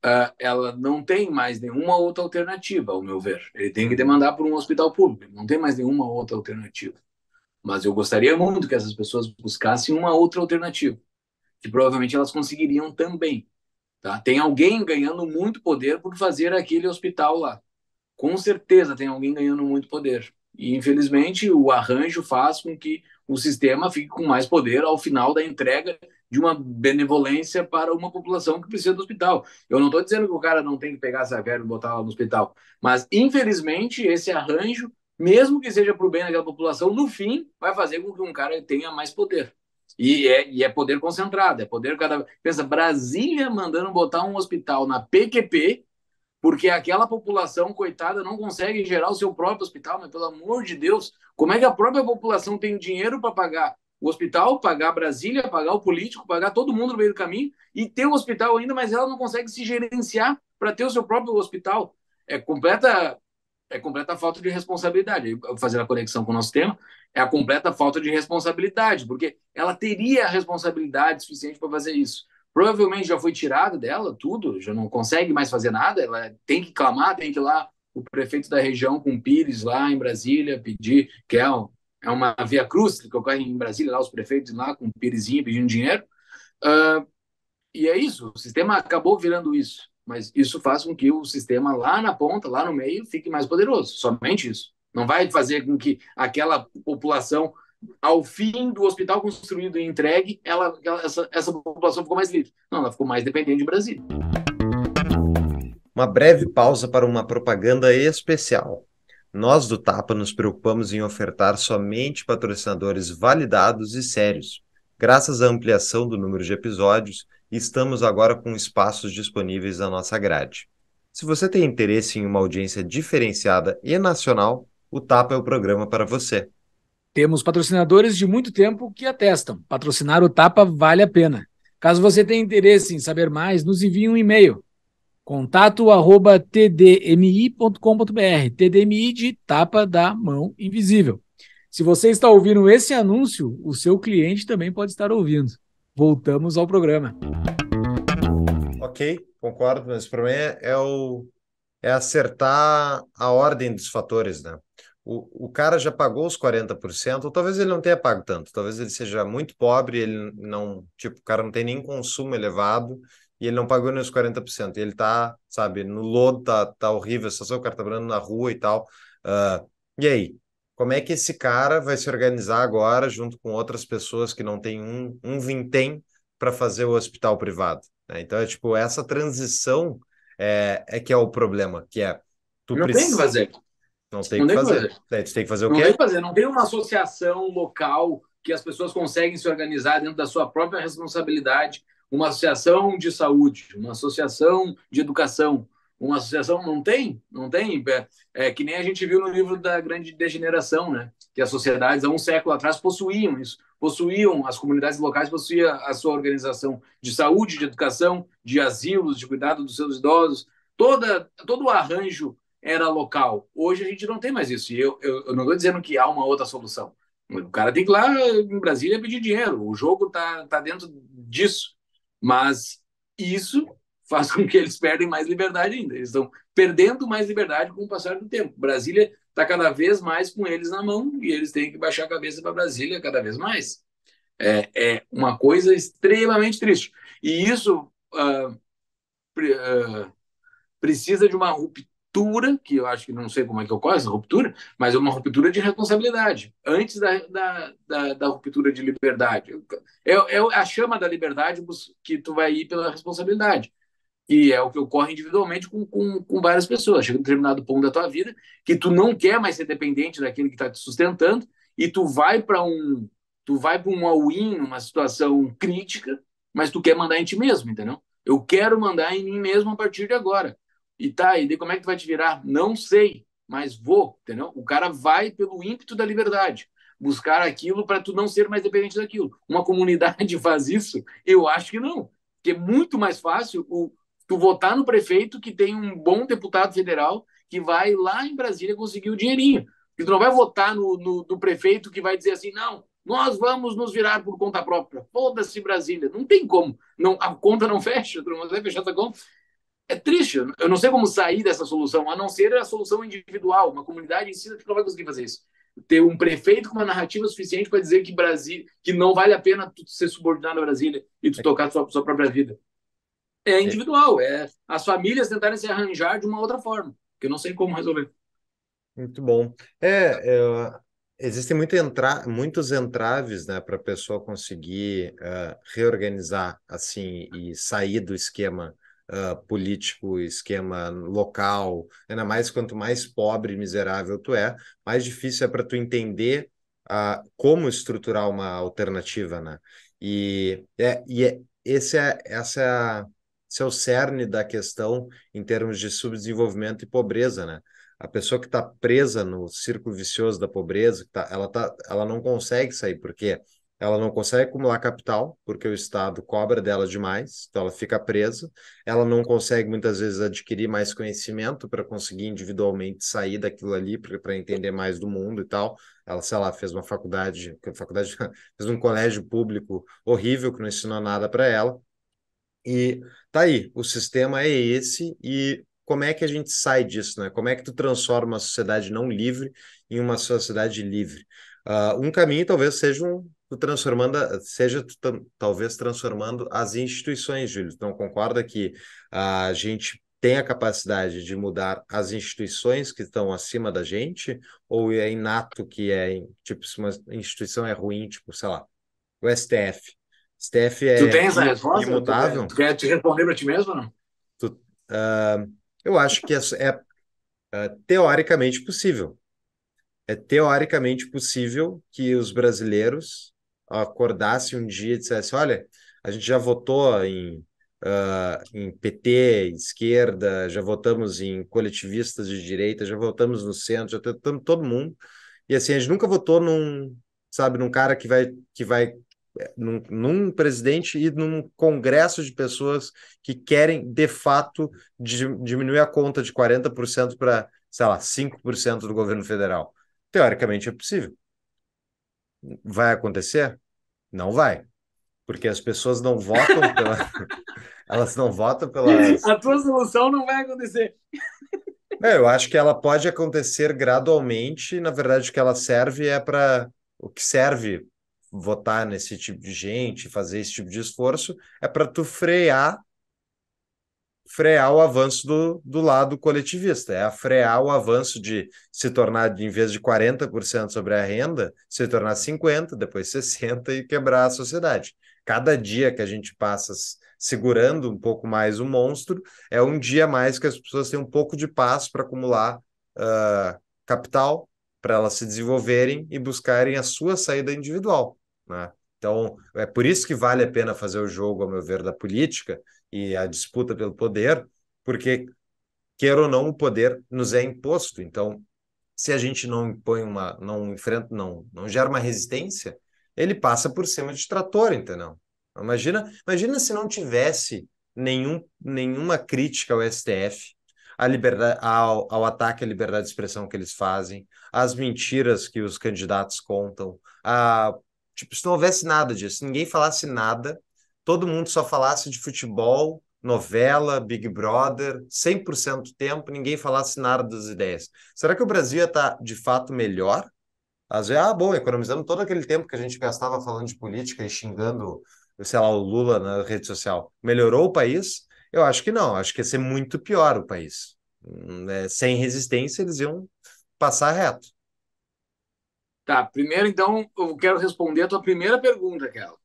uh, ela não tem mais nenhuma outra alternativa, ao meu ver. Ele tem que uhum. demandar por um hospital público, não tem mais nenhuma outra alternativa. Mas eu gostaria muito que essas pessoas buscassem uma outra alternativa, que provavelmente elas conseguiriam também. Tá? Tem alguém ganhando muito poder por fazer aquele hospital lá. Com certeza tem alguém ganhando muito poder. E, infelizmente, o arranjo faz com que o sistema fique com mais poder ao final da entrega de uma benevolência para uma população que precisa do hospital. Eu não estou dizendo que o cara não tem que pegar essa verba e botar lá no hospital, mas, infelizmente, esse arranjo mesmo que seja para o bem daquela população, no fim vai fazer com que um cara tenha mais poder. E é, e é poder concentrado, é poder cada Pensa, Brasília mandando botar um hospital na PQP, porque aquela população, coitada, não consegue gerar o seu próprio hospital, mas pelo amor de Deus, como é que a própria população tem dinheiro para pagar o hospital, pagar Brasília, pagar o político, pagar todo mundo no meio do caminho e ter o hospital ainda, mas ela não consegue se gerenciar para ter o seu próprio hospital? É completa é completa falta de responsabilidade. Fazer a conexão com o nosso tema, é a completa falta de responsabilidade, porque ela teria a responsabilidade suficiente para fazer isso. Provavelmente já foi tirado dela tudo, já não consegue mais fazer nada, ela tem que clamar, tem que ir lá o prefeito da região com o Pires lá em Brasília pedir, que é, um, é uma via cruz que ocorre em Brasília, lá os prefeitos lá com o Piresinho pedindo dinheiro. Uh, e é isso, o sistema acabou virando isso mas isso faz com que o sistema lá na ponta, lá no meio, fique mais poderoso. Somente isso. Não vai fazer com que aquela população, ao fim do hospital construído e entregue, ela, essa, essa população ficou mais livre. Não, ela ficou mais dependente de Brasília. Uma breve pausa para uma propaganda especial. Nós do Tapa nos preocupamos em ofertar somente patrocinadores validados e sérios. Graças à ampliação do número de episódios e estamos agora com espaços disponíveis na nossa grade. Se você tem interesse em uma audiência diferenciada e nacional, o TAPA é o programa para você. Temos patrocinadores de muito tempo que atestam. Patrocinar o TAPA vale a pena. Caso você tenha interesse em saber mais, nos envie um e-mail. Contato arroba tdmi.com.br. TDMI de tapa da mão invisível. Se você está ouvindo esse anúncio, o seu cliente também pode estar ouvindo voltamos ao programa. Ok, concordo, mas para mim é, é, o, é acertar a ordem dos fatores, né? O, o cara já pagou os 40%, ou talvez ele não tenha pago tanto, talvez ele seja muito pobre, ele não, tipo, o cara não tem nem consumo elevado, e ele não pagou nem os 40%. E ele tá, sabe, no lodo, tá, tá horrível, só o cara tá morando na rua e tal. Uh, e aí? Como é que esse cara vai se organizar agora junto com outras pessoas que não têm um, um vintém para fazer o hospital privado? Né? Então, é tipo, essa transição é, é que é o problema, que é... Tu não precisa... tem que fazer. Não tem, que, fazer. que fazer. É, tu tem que fazer o não quê? tem que fazer. Não tem uma associação local que as pessoas conseguem se organizar dentro da sua própria responsabilidade, uma associação de saúde, uma associação de educação, uma associação não tem, não tem, é, é, que nem a gente viu no livro da Grande Degeneração, né? Que as sociedades há um século atrás possuíam isso, possuíam as comunidades locais possuíam a sua organização de saúde, de educação, de asilos, de cuidado dos seus idosos, toda todo o arranjo era local. Hoje a gente não tem mais isso. E eu, eu, eu não estou dizendo que há uma outra solução. O cara tem que ir lá em Brasília pedir dinheiro. O jogo tá tá dentro disso, mas isso faz com que eles perdem mais liberdade ainda. Eles estão perdendo mais liberdade com o passar do tempo. Brasília está cada vez mais com eles na mão e eles têm que baixar a cabeça para Brasília cada vez mais. É, é, uma coisa extremamente triste. E isso uh, pre, uh, precisa de uma ruptura, que eu acho que não sei como é que ocorre essa ruptura, mas é uma ruptura de responsabilidade, antes da, da, da, da ruptura de liberdade. É, é a chama da liberdade que tu vai ir pela responsabilidade que é o que ocorre individualmente com, com, com várias pessoas. Chega um determinado ponto da tua vida que tu não quer mais ser dependente daquele que está te sustentando e tu vai para um tu vai para um all-in, uma situação crítica, mas tu quer mandar em ti mesmo, entendeu? Eu quero mandar em mim mesmo a partir de agora. E tá, e de como é que tu vai te virar? Não sei, mas vou, entendeu? O cara vai pelo ímpeto da liberdade, buscar aquilo para tu não ser mais dependente daquilo. Uma comunidade (laughs) faz isso? Eu acho que não. Porque é muito mais fácil o, tu votar no prefeito que tem um bom deputado federal que vai lá em Brasília conseguir o dinheirinho. E tu não vai votar no, no, prefeito que vai dizer assim, não, nós vamos nos virar por conta própria. Foda-se Brasília. Não tem como. Não, a conta não (laughs) fecha, tu não vai fechar essa conta. É triste. Eu não sei como sair dessa solução, a não ser a solução individual. Uma comunidade em si não vai conseguir fazer isso. Ter um prefeito com uma narrativa suficiente para dizer que Brasília, que não vale a pena tu ser subordinado a Brasília e tu é. tocar sua, sua própria vida. É, é individual, é as famílias tentarem se arranjar de uma outra forma, que eu não sei como resolver. Muito bom. É, é existem muito entra muitos entraves né, para a pessoa conseguir uh, reorganizar assim e sair do esquema uh, político, esquema local. Ainda mais quanto mais pobre e miserável tu é, mais difícil é para tu entender uh, como estruturar uma alternativa. Né? E, é, e é, esse é, essa é a esse é o cerne da questão em termos de subdesenvolvimento e pobreza, né? A pessoa que está presa no círculo vicioso da pobreza, tá, ela, tá, ela não consegue sair, porque ela não consegue acumular capital, porque o Estado cobra dela demais, então ela fica presa. Ela não consegue muitas vezes adquirir mais conhecimento para conseguir individualmente sair daquilo ali, para entender mais do mundo e tal. Ela, sei lá, fez uma faculdade, faculdade (laughs) fez um colégio público horrível que não ensinou nada para ela. E tá aí, o sistema é esse e como é que a gente sai disso, né? Como é que tu transforma a sociedade não livre em uma sociedade livre? Uh, um caminho talvez seja um, transformando, seja talvez transformando as instituições, Júlio. Então concorda que a gente tem a capacidade de mudar as instituições que estão acima da gente ou é inato que é tipo se uma instituição é ruim, tipo, sei lá, o STF Steph é tu tens a resposta? imutável. Tu quer te responder para ti mesmo? Não? Tu, uh, eu acho que é, é uh, teoricamente possível. É teoricamente possível que os brasileiros acordassem um dia e dissessem: olha, a gente já votou em Uh, em PT, esquerda, já votamos em coletivistas de direita, já votamos no centro, já votamos todo mundo. E assim, a gente nunca votou num, sabe, num cara que vai, que vai num, num, presidente e num congresso de pessoas que querem, de fato, diminuir a conta de 40% para, sei lá, 5% do governo federal. Teoricamente é possível. Vai acontecer? Não vai. Porque as pessoas não votam (laughs) pela. Elas não votam pela A tua solução não vai acontecer. É, eu acho que ela pode acontecer gradualmente. Na verdade, o que ela serve é para. O que serve votar nesse tipo de gente, fazer esse tipo de esforço, é para tu frear frear o avanço do, do lado coletivista, é a frear o avanço de se tornar, em vez de 40% sobre a renda, se tornar 50%, depois 60% e quebrar a sociedade. Cada dia que a gente passa segurando um pouco mais o monstro, é um dia mais que as pessoas têm um pouco de paz para acumular uh, capital, para elas se desenvolverem e buscarem a sua saída individual. Né? Então, é por isso que vale a pena fazer o jogo, ao meu ver, da política e a disputa pelo poder, porque, quer ou não, o poder nos é imposto. Então, se a gente não impõe uma, não enfrenta, não, não gera uma resistência, ele passa por cima de trator, entendeu? Imagina, imagina se não tivesse nenhum, nenhuma crítica ao STF, à liberdade, ao, ao ataque à liberdade de expressão que eles fazem, às mentiras que os candidatos contam, a Tipo, se não houvesse nada disso, ninguém falasse nada, todo mundo só falasse de futebol, novela, Big Brother, 100% do tempo, ninguém falasse nada das ideias. Será que o Brasil está de fato melhor? Às vezes, ah, bom, economizando todo aquele tempo que a gente gastava falando de política e xingando, sei lá, o Lula na rede social. Melhorou o país? Eu acho que não, acho que ia ser muito pior o país. Hum, é, sem resistência, eles iam passar reto. Tá, primeiro então eu quero responder a tua primeira pergunta, aquela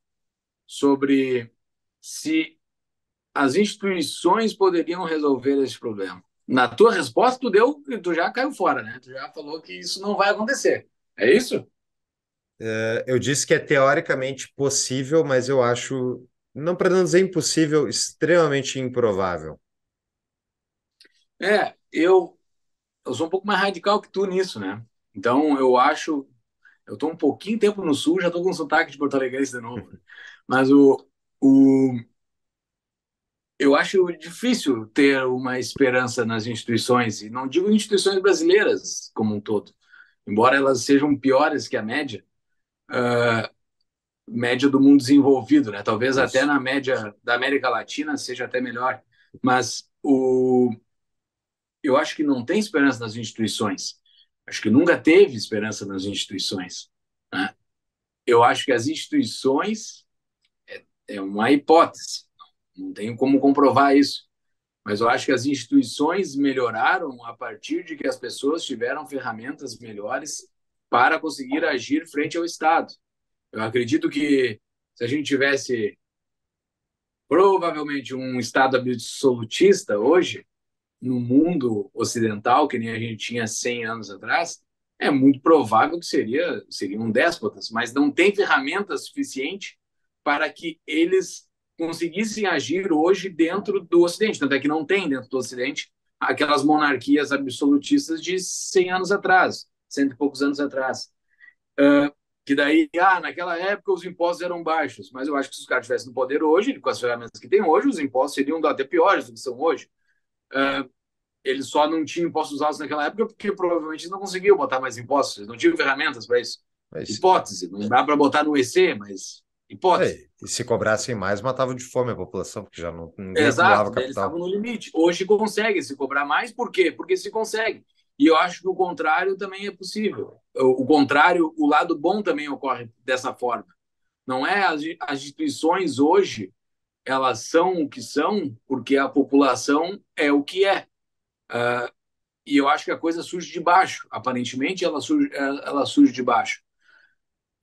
sobre se as instituições poderiam resolver esse problema. Na tua resposta tu deu, tu já caiu fora, né? Tu já falou que isso não vai acontecer. É isso? É, eu disse que é teoricamente possível, mas eu acho, não para não dizer impossível, extremamente improvável. É, eu, eu sou um pouco mais radical que tu nisso, né? Então eu acho eu tô um pouquinho tempo no sul, já tô com sotaque de Porto Alegre de novo. (laughs) Mas o, o eu acho difícil ter uma esperança nas instituições, e não digo instituições brasileiras como um todo, embora elas sejam piores que a média, uh, média do mundo desenvolvido, né? Talvez Isso. até na média da América Latina seja até melhor, mas o eu acho que não tem esperança nas instituições. Acho que nunca teve esperança nas instituições. Né? Eu acho que as instituições é, é uma hipótese, não tenho como comprovar isso, mas eu acho que as instituições melhoraram a partir de que as pessoas tiveram ferramentas melhores para conseguir agir frente ao Estado. Eu acredito que se a gente tivesse provavelmente um Estado absolutista hoje, no mundo ocidental, que nem a gente tinha 100 anos atrás, é muito provável que seria, seriam déspotas, mas não tem ferramenta suficiente para que eles conseguissem agir hoje dentro do Ocidente. Tanto é que não tem dentro do Ocidente aquelas monarquias absolutistas de 100 anos atrás, cento e poucos anos atrás. Uh, que daí, ah, naquela época os impostos eram baixos, mas eu acho que se os caras estivessem no poder hoje, com as ferramentas que tem hoje, os impostos seriam até piores do que são hoje uh, ele só não tinha impostos altos naquela época porque provavelmente não conseguiu botar mais impostos, não tinham ferramentas para isso. Mas... Hipótese, não dá para botar no EC, mas hipótese. É, e se cobrassem mais, matavam de fome a população, porque já não Exato, né? capital. eles estavam no limite. Hoje consegue se cobrar mais, por quê? Porque se consegue. E eu acho que o contrário também é possível. O, contrário, o lado bom também ocorre dessa forma. Não é as instituições hoje elas são o que são porque a população é o que é. Uh, e eu acho que a coisa surge de baixo. Aparentemente, ela surge, eh, ela surge de baixo.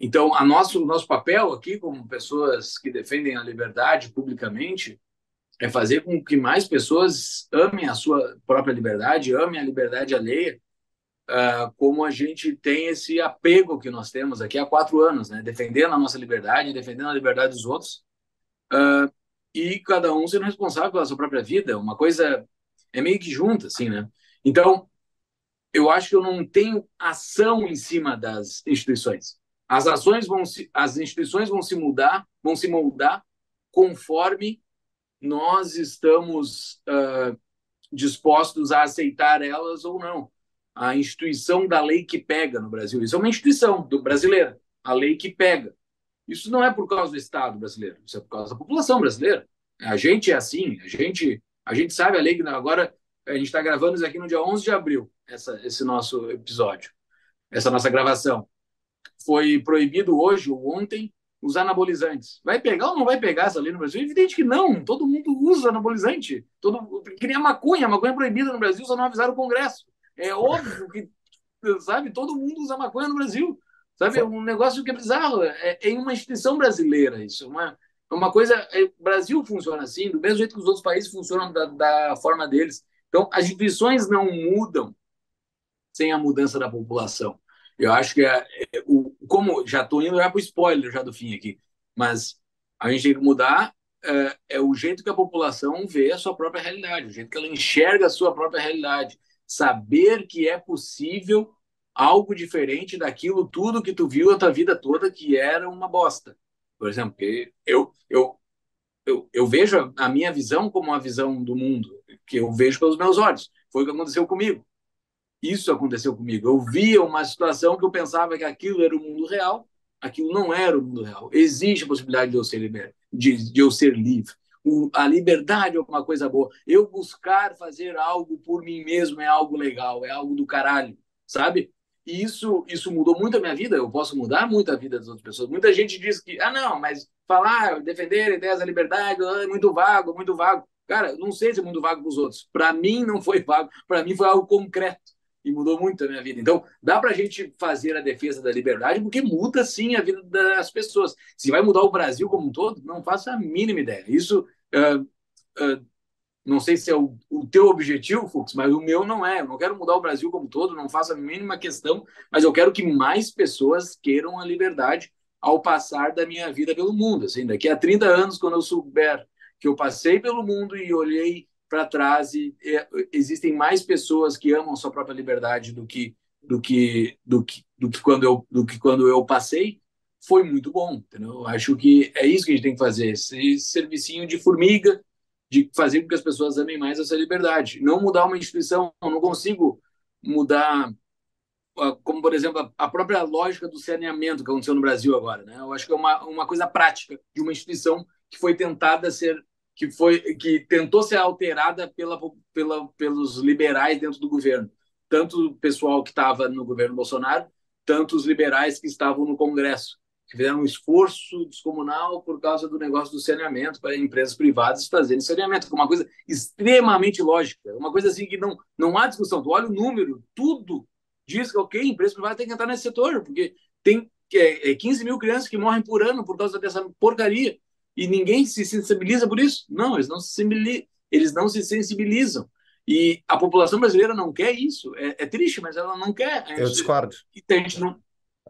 Então, a nosso, o nosso papel aqui, como pessoas que defendem a liberdade publicamente, é fazer com que mais pessoas amem a sua própria liberdade, amem a liberdade alheia, uh, como a gente tem esse apego que nós temos aqui há quatro anos, né? defendendo a nossa liberdade, defendendo a liberdade dos outros, uh, e cada um sendo responsável pela sua própria vida. Uma coisa é meio que junta, assim, né? Então, eu acho que eu não tenho ação em cima das instituições. As ações vão se, as instituições vão se mudar, vão se moldar conforme nós estamos uh, dispostos a aceitar elas ou não. A instituição da lei que pega no Brasil, isso é uma instituição do brasileira, a lei que pega. Isso não é por causa do Estado brasileiro, isso é por causa da população brasileira. A gente é assim, a gente, a gente sabe a lei que agora a gente está gravando isso aqui no dia 11 de abril, essa, esse nosso episódio, essa nossa gravação. Foi proibido hoje ou ontem os anabolizantes. Vai pegar ou não vai pegar essa lei no Brasil? evidente que não. Todo mundo usa anabolizante. Todo, que nem a maconha. A maconha é proibida no Brasil, só não avisaram o Congresso. É óbvio que, sabe, todo mundo usa maconha no Brasil. Sabe, um negócio que é bizarro. É, é uma instituição brasileira isso. Uma, é uma coisa... É, o Brasil funciona assim, do mesmo jeito que os outros países funcionam da, da forma deles. Então, as instituições não mudam sem a mudança da população. Eu acho que é, é o, como já estou indo já para o spoiler já do fim aqui, mas a gente tem que mudar é, é, o jeito que a população vê a sua própria realidade, o jeito que ela enxerga a sua própria realidade, saber que é possível algo diferente daquilo tudo que tu viu a tua vida toda que era uma bosta. Por exemplo, eu eu eu, eu vejo a minha visão como a visão do mundo, que eu vejo pelos meus olhos. Foi o que aconteceu comigo. Isso aconteceu comigo. Eu via uma situação que eu pensava que aquilo era o mundo real, aquilo não era o mundo real. Existe a possibilidade de eu ser liberto, de, de eu ser livre. O, a liberdade é uma coisa boa. Eu buscar fazer algo por mim mesmo é algo legal, é algo do caralho, sabe? E isso, isso mudou muito a minha vida. Eu posso mudar muito a vida das outras pessoas. Muita gente diz que, ah, não, mas falar, defender ideias da liberdade ah, é muito vago, muito vago. Cara, não sei se é muito vago para os outros. Para mim, não foi vago. Para mim, foi algo concreto. E mudou muito a minha vida. Então, dá para a gente fazer a defesa da liberdade, porque muda sim a vida das pessoas. Se vai mudar o Brasil como um todo, não faço a mínima ideia. Isso. Uh, uh, não sei se é o, o teu objetivo, Fux, mas o meu não é. Eu não quero mudar o Brasil como todo, não faço a mínima questão, mas eu quero que mais pessoas queiram a liberdade ao passar da minha vida pelo mundo. Assim, daqui a 30 anos, quando eu souber que eu passei pelo mundo e olhei para trás e, e, existem mais pessoas que amam sua própria liberdade do que do que do que do que quando eu do que quando eu passei foi muito bom entendeu? acho que é isso que a gente tem que fazer esse servicinho de formiga de fazer com que as pessoas amem mais essa liberdade. Não mudar uma instituição, não consigo mudar, ah, como por exemplo, a própria lógica do saneamento que aconteceu no Brasil agora. Né? Eu acho que é uma, uma coisa prática de uma instituição que foi tentada ser que foi que tentou ser alterada pela, pela pelos liberais dentro do governo tanto o pessoal que estava no governo Bolsonaro, tanto os liberais que estavam no Congresso que fizeram um esforço descomunal por causa do negócio do saneamento para empresas privadas fazerem saneamento, que é uma coisa extremamente lógica, é uma coisa assim que não, não há discussão. Tu olha o número, tudo diz que, ok, empresa privada tem que entrar nesse setor, porque tem é, 15 é mil crianças que morrem por ano por causa dessa porcaria e ninguém se sensibiliza por isso. Não, eles não se sensibilizam. Eles não se sensibilizam. E a população brasileira não quer isso. É, é triste, mas ela não quer. Gente, Eu discordo. A gente não,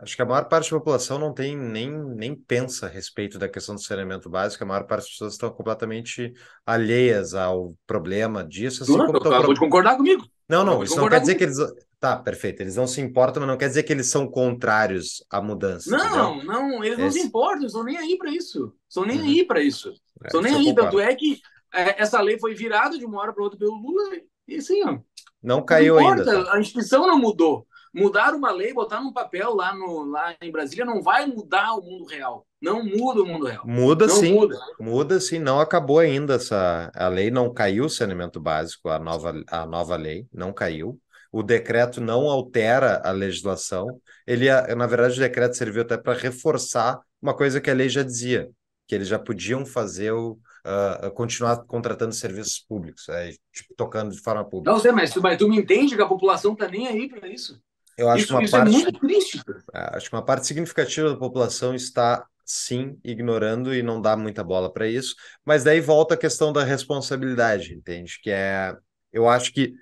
Acho que a maior parte da população não tem nem, nem pensa a respeito da questão do saneamento básico, a maior parte das pessoas estão completamente alheias ao problema disso. Assim Dura, então acabou pro... de concordar comigo. Não, não, isso não quer comigo. dizer que eles. Tá, perfeito, eles não se importam, mas não quer dizer que eles são contrários à mudança. Não, entendeu? não, eles Esse... não se importam, são nem aí para isso. Estão nem uhum. aí para isso. Estão é, nem aí. Tanto é que é, essa lei foi virada de uma hora para outra pelo Lula e assim, ó. Não caiu não importa, ainda. Tá? A instituição não mudou. Mudar uma lei, botar num papel lá, no, lá em Brasília, não vai mudar o mundo real. Não muda o mundo real. Muda não sim. Muda. muda sim. Não acabou ainda essa. A lei não caiu o saneamento básico, a nova, a nova lei não caiu. O decreto não altera a legislação. Ele, é, na verdade, o decreto serviu até para reforçar uma coisa que a lei já dizia, que eles já podiam fazer o, Uh, continuar contratando serviços públicos, é, tipo, tocando de forma pública. Não sei, mas tu, mas tu me entende que a população tá nem aí para isso. Eu acho isso, uma isso é parte, é muito triste. É, acho que uma parte significativa da população está sim ignorando e não dá muita bola para isso. Mas daí volta a questão da responsabilidade, entende? Que é, eu acho que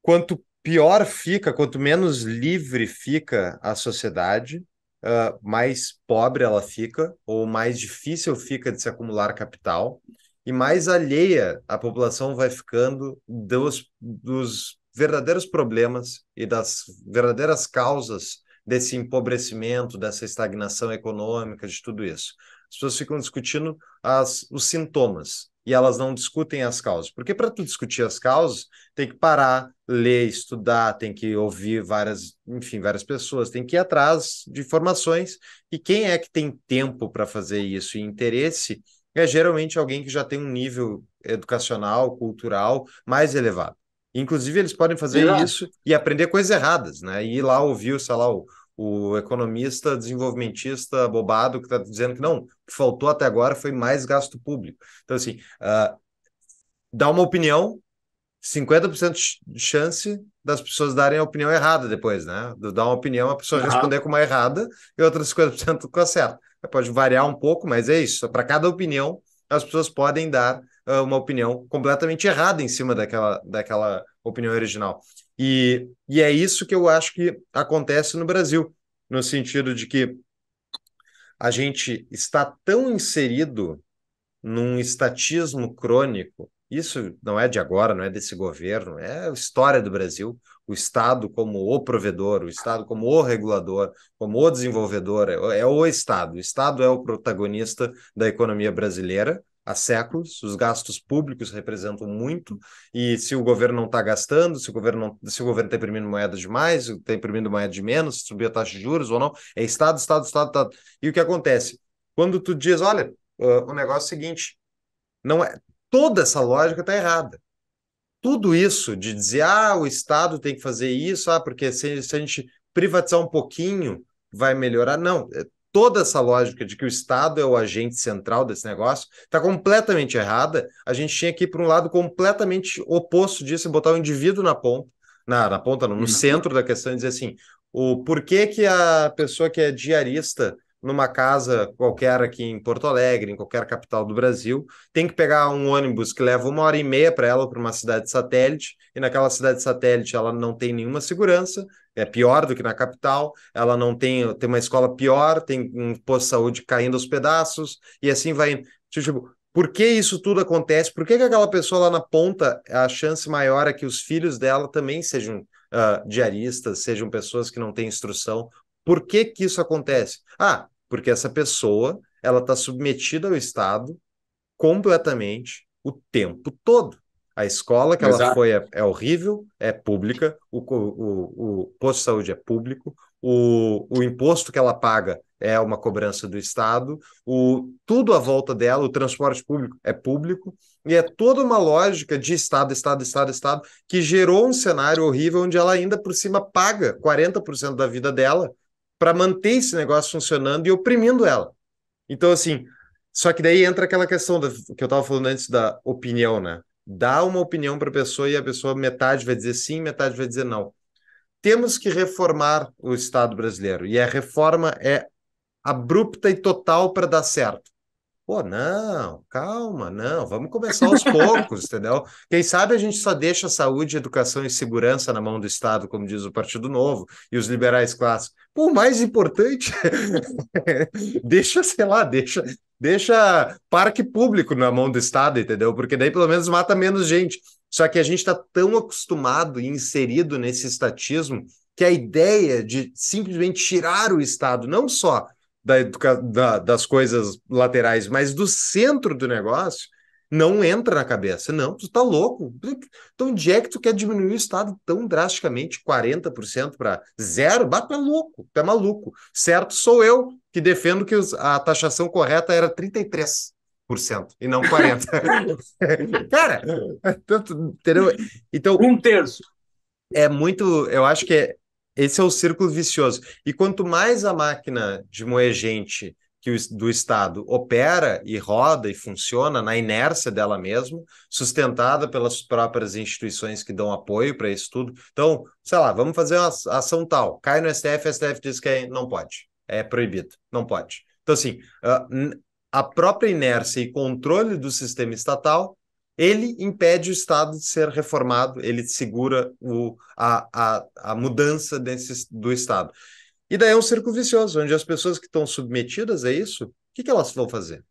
quanto pior fica, quanto menos livre fica a sociedade, uh, mais pobre ela fica, ou mais difícil fica de se acumular capital, e mais alheia a população vai ficando dos, dos verdadeiros problemas e das verdadeiras causas desse empobrecimento, dessa estagnação econômica, de tudo isso. As pessoas ficam discutindo as, os sintomas e elas não discutem as causas. Porque para tu discutir as causas, tem que parar, ler, estudar, tem que ouvir várias, enfim, várias pessoas, tem que ir atrás de informações. E quem é que tem tempo para fazer isso e interesse é geralmente alguém que já tem um nível educacional, cultural mais elevado. Inclusive, eles podem fazer isso e aprender coisas erradas, né? E ir lá ouvir, sei lá, o, o economista desenvolvimentista bobado que está dizendo que não, o que faltou até agora foi mais gasto público. Então, assim, uh, dá uma opinião, 50% de chance das pessoas darem a opinião errada depois, né? Dá uma opinião, a pessoa responder com uma errada e outras 50% com a certa. Pode variar um pouco, mas é isso. Para cada opinião, as pessoas podem dar ah, uma opinião completamente errada em cima daquela, daquela opinião original. E, e é isso que eu acho que acontece no Brasil, no sentido de que a gente está tão inserido num estatismo crônico. Isso não é de agora, não é desse governo, é a história do Brasil. O Estado como o provedor, o Estado como o regulador, como o desenvolvedor, é, é o Estado. O Estado é o protagonista da economia brasileira há séculos, os gastos públicos representam muito, e se o governo não está gastando, se o governo não, se o governo está imprimindo moeda demais mais, está imprimindo moeda de menos, se subir a taxa de juros ou não, é Estado, Estado, Estado, Estado. E o que acontece? Quando tu diz, olha, uh, o negócio é o seguinte, não é, toda essa lógica está errada. Tudo isso de dizer, ah, o Estado tem que fazer isso, ah, porque se, se a gente privatizar um pouquinho, vai melhorar. Não, é toda essa lógica de que o Estado é o agente central desse negócio está completamente errada. A gente tinha que ir para um lado completamente oposto disso e botar o indivíduo na ponta, na, na ponta, no, no uhum. centro da questão e dizer assim: o porquê que a pessoa que é diarista numa casa qualquer aqui em Porto Alegre, em qualquer capital do Brasil, tem que pegar um ônibus que leva uma hora e meia para ela para uma cidade satélite, e naquela cidade satélite ela não tem nenhuma segurança, é pior do que na capital, ela não tem, tem uma escola pior, tem um posto de saúde caindo aos pedaços, e assim vai Tipo, por que isso tudo acontece? Por que, que aquela pessoa lá na ponta, a chance maior é que os filhos dela também sejam uh, diaristas, sejam pessoas que não têm instrução? Por que, que isso acontece? Ah, porque essa pessoa ela está submetida ao Estado completamente o tempo todo. A escola que Exato. ela foi é, é, horrível, é pública, o, o, o, posto de saúde é público, o, o imposto que ela paga é uma cobrança do Estado, o, tudo à volta dela, o transporte público é público, e é toda uma lógica de Estado, Estado, Estado, Estado, que gerou um cenário horrível onde ela ainda por cima paga 40% da vida dela para manter esse negócio funcionando e oprimindo ela. Então, assim, só que daí entra aquela questão da, que eu estava falando antes da opinião, né? Dá uma opinião para a pessoa e a pessoa metade vai dizer sim, metade vai dizer não. Temos que reformar o Estado brasileiro e a reforma é abrupta e total para dar certo. Pô, não, calma, não, vamos começar aos poucos, entendeu? Quem sabe a gente só deixa saúde, educação e segurança na mão do Estado, como diz o Partido Novo e os liberais clássicos. Pô, o mais importante, (laughs) deixa, sei lá, deixa, deixa parque público na mão do Estado, entendeu? Porque daí pelo menos mata menos gente. Só que a gente está tão acostumado e inserido nesse estatismo que a ideia de simplesmente tirar o Estado, não só da educa... Da, das coisas laterais, mas do centro do negócio, não entra na cabeça. Não, tu tá louco. Então, onde é que tu quer diminuir o Estado tão drasticamente, 40% para zero? Bate, tu é louco, tu é maluco. Certo, sou eu que defendo que a taxação correta era 33% e não 40%. (laughs) Cara, tanto, entendeu? Então, um terço. É muito, eu acho que é esse é o círculo vicioso. E quanto mais a máquina de moer gente que o, do Estado opera e roda e funciona na inércia dela mesma, sustentada pelas próprias instituições que dão apoio para isso tudo. Então, sei lá, vamos fazer uma ação tal. Cai no STF, STF diz que é, não pode, é proibido, não pode. Então, assim, ah, a própria inércia e controle do sistema estatal ele impede o Estado de ser reformado, ele segura o, a, a, a mudança desse, do Estado. E daí é um círculo vicioso, onde as pessoas que estão submetidas a isso, o que, que elas vão fazer? O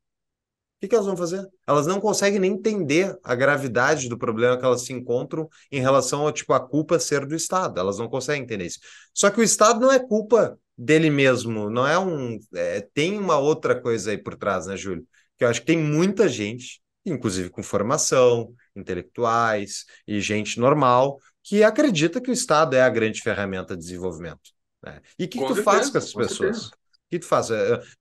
que, que elas vão fazer? Elas não conseguem nem entender a gravidade do problema que elas se encontram em relação ao tipo a culpa ser do Estado. Elas não conseguem entender isso. Só que o Estado não é culpa dele mesmo, não é um. É, tem uma outra coisa aí por trás, né, Júlio? Que eu acho que tem muita gente inclusive com formação, intelectuais e gente normal, que acredita que o Estado é a grande ferramenta de desenvolvimento. Né? E o que, que, tu faz com essas pessoas? O que tu faz?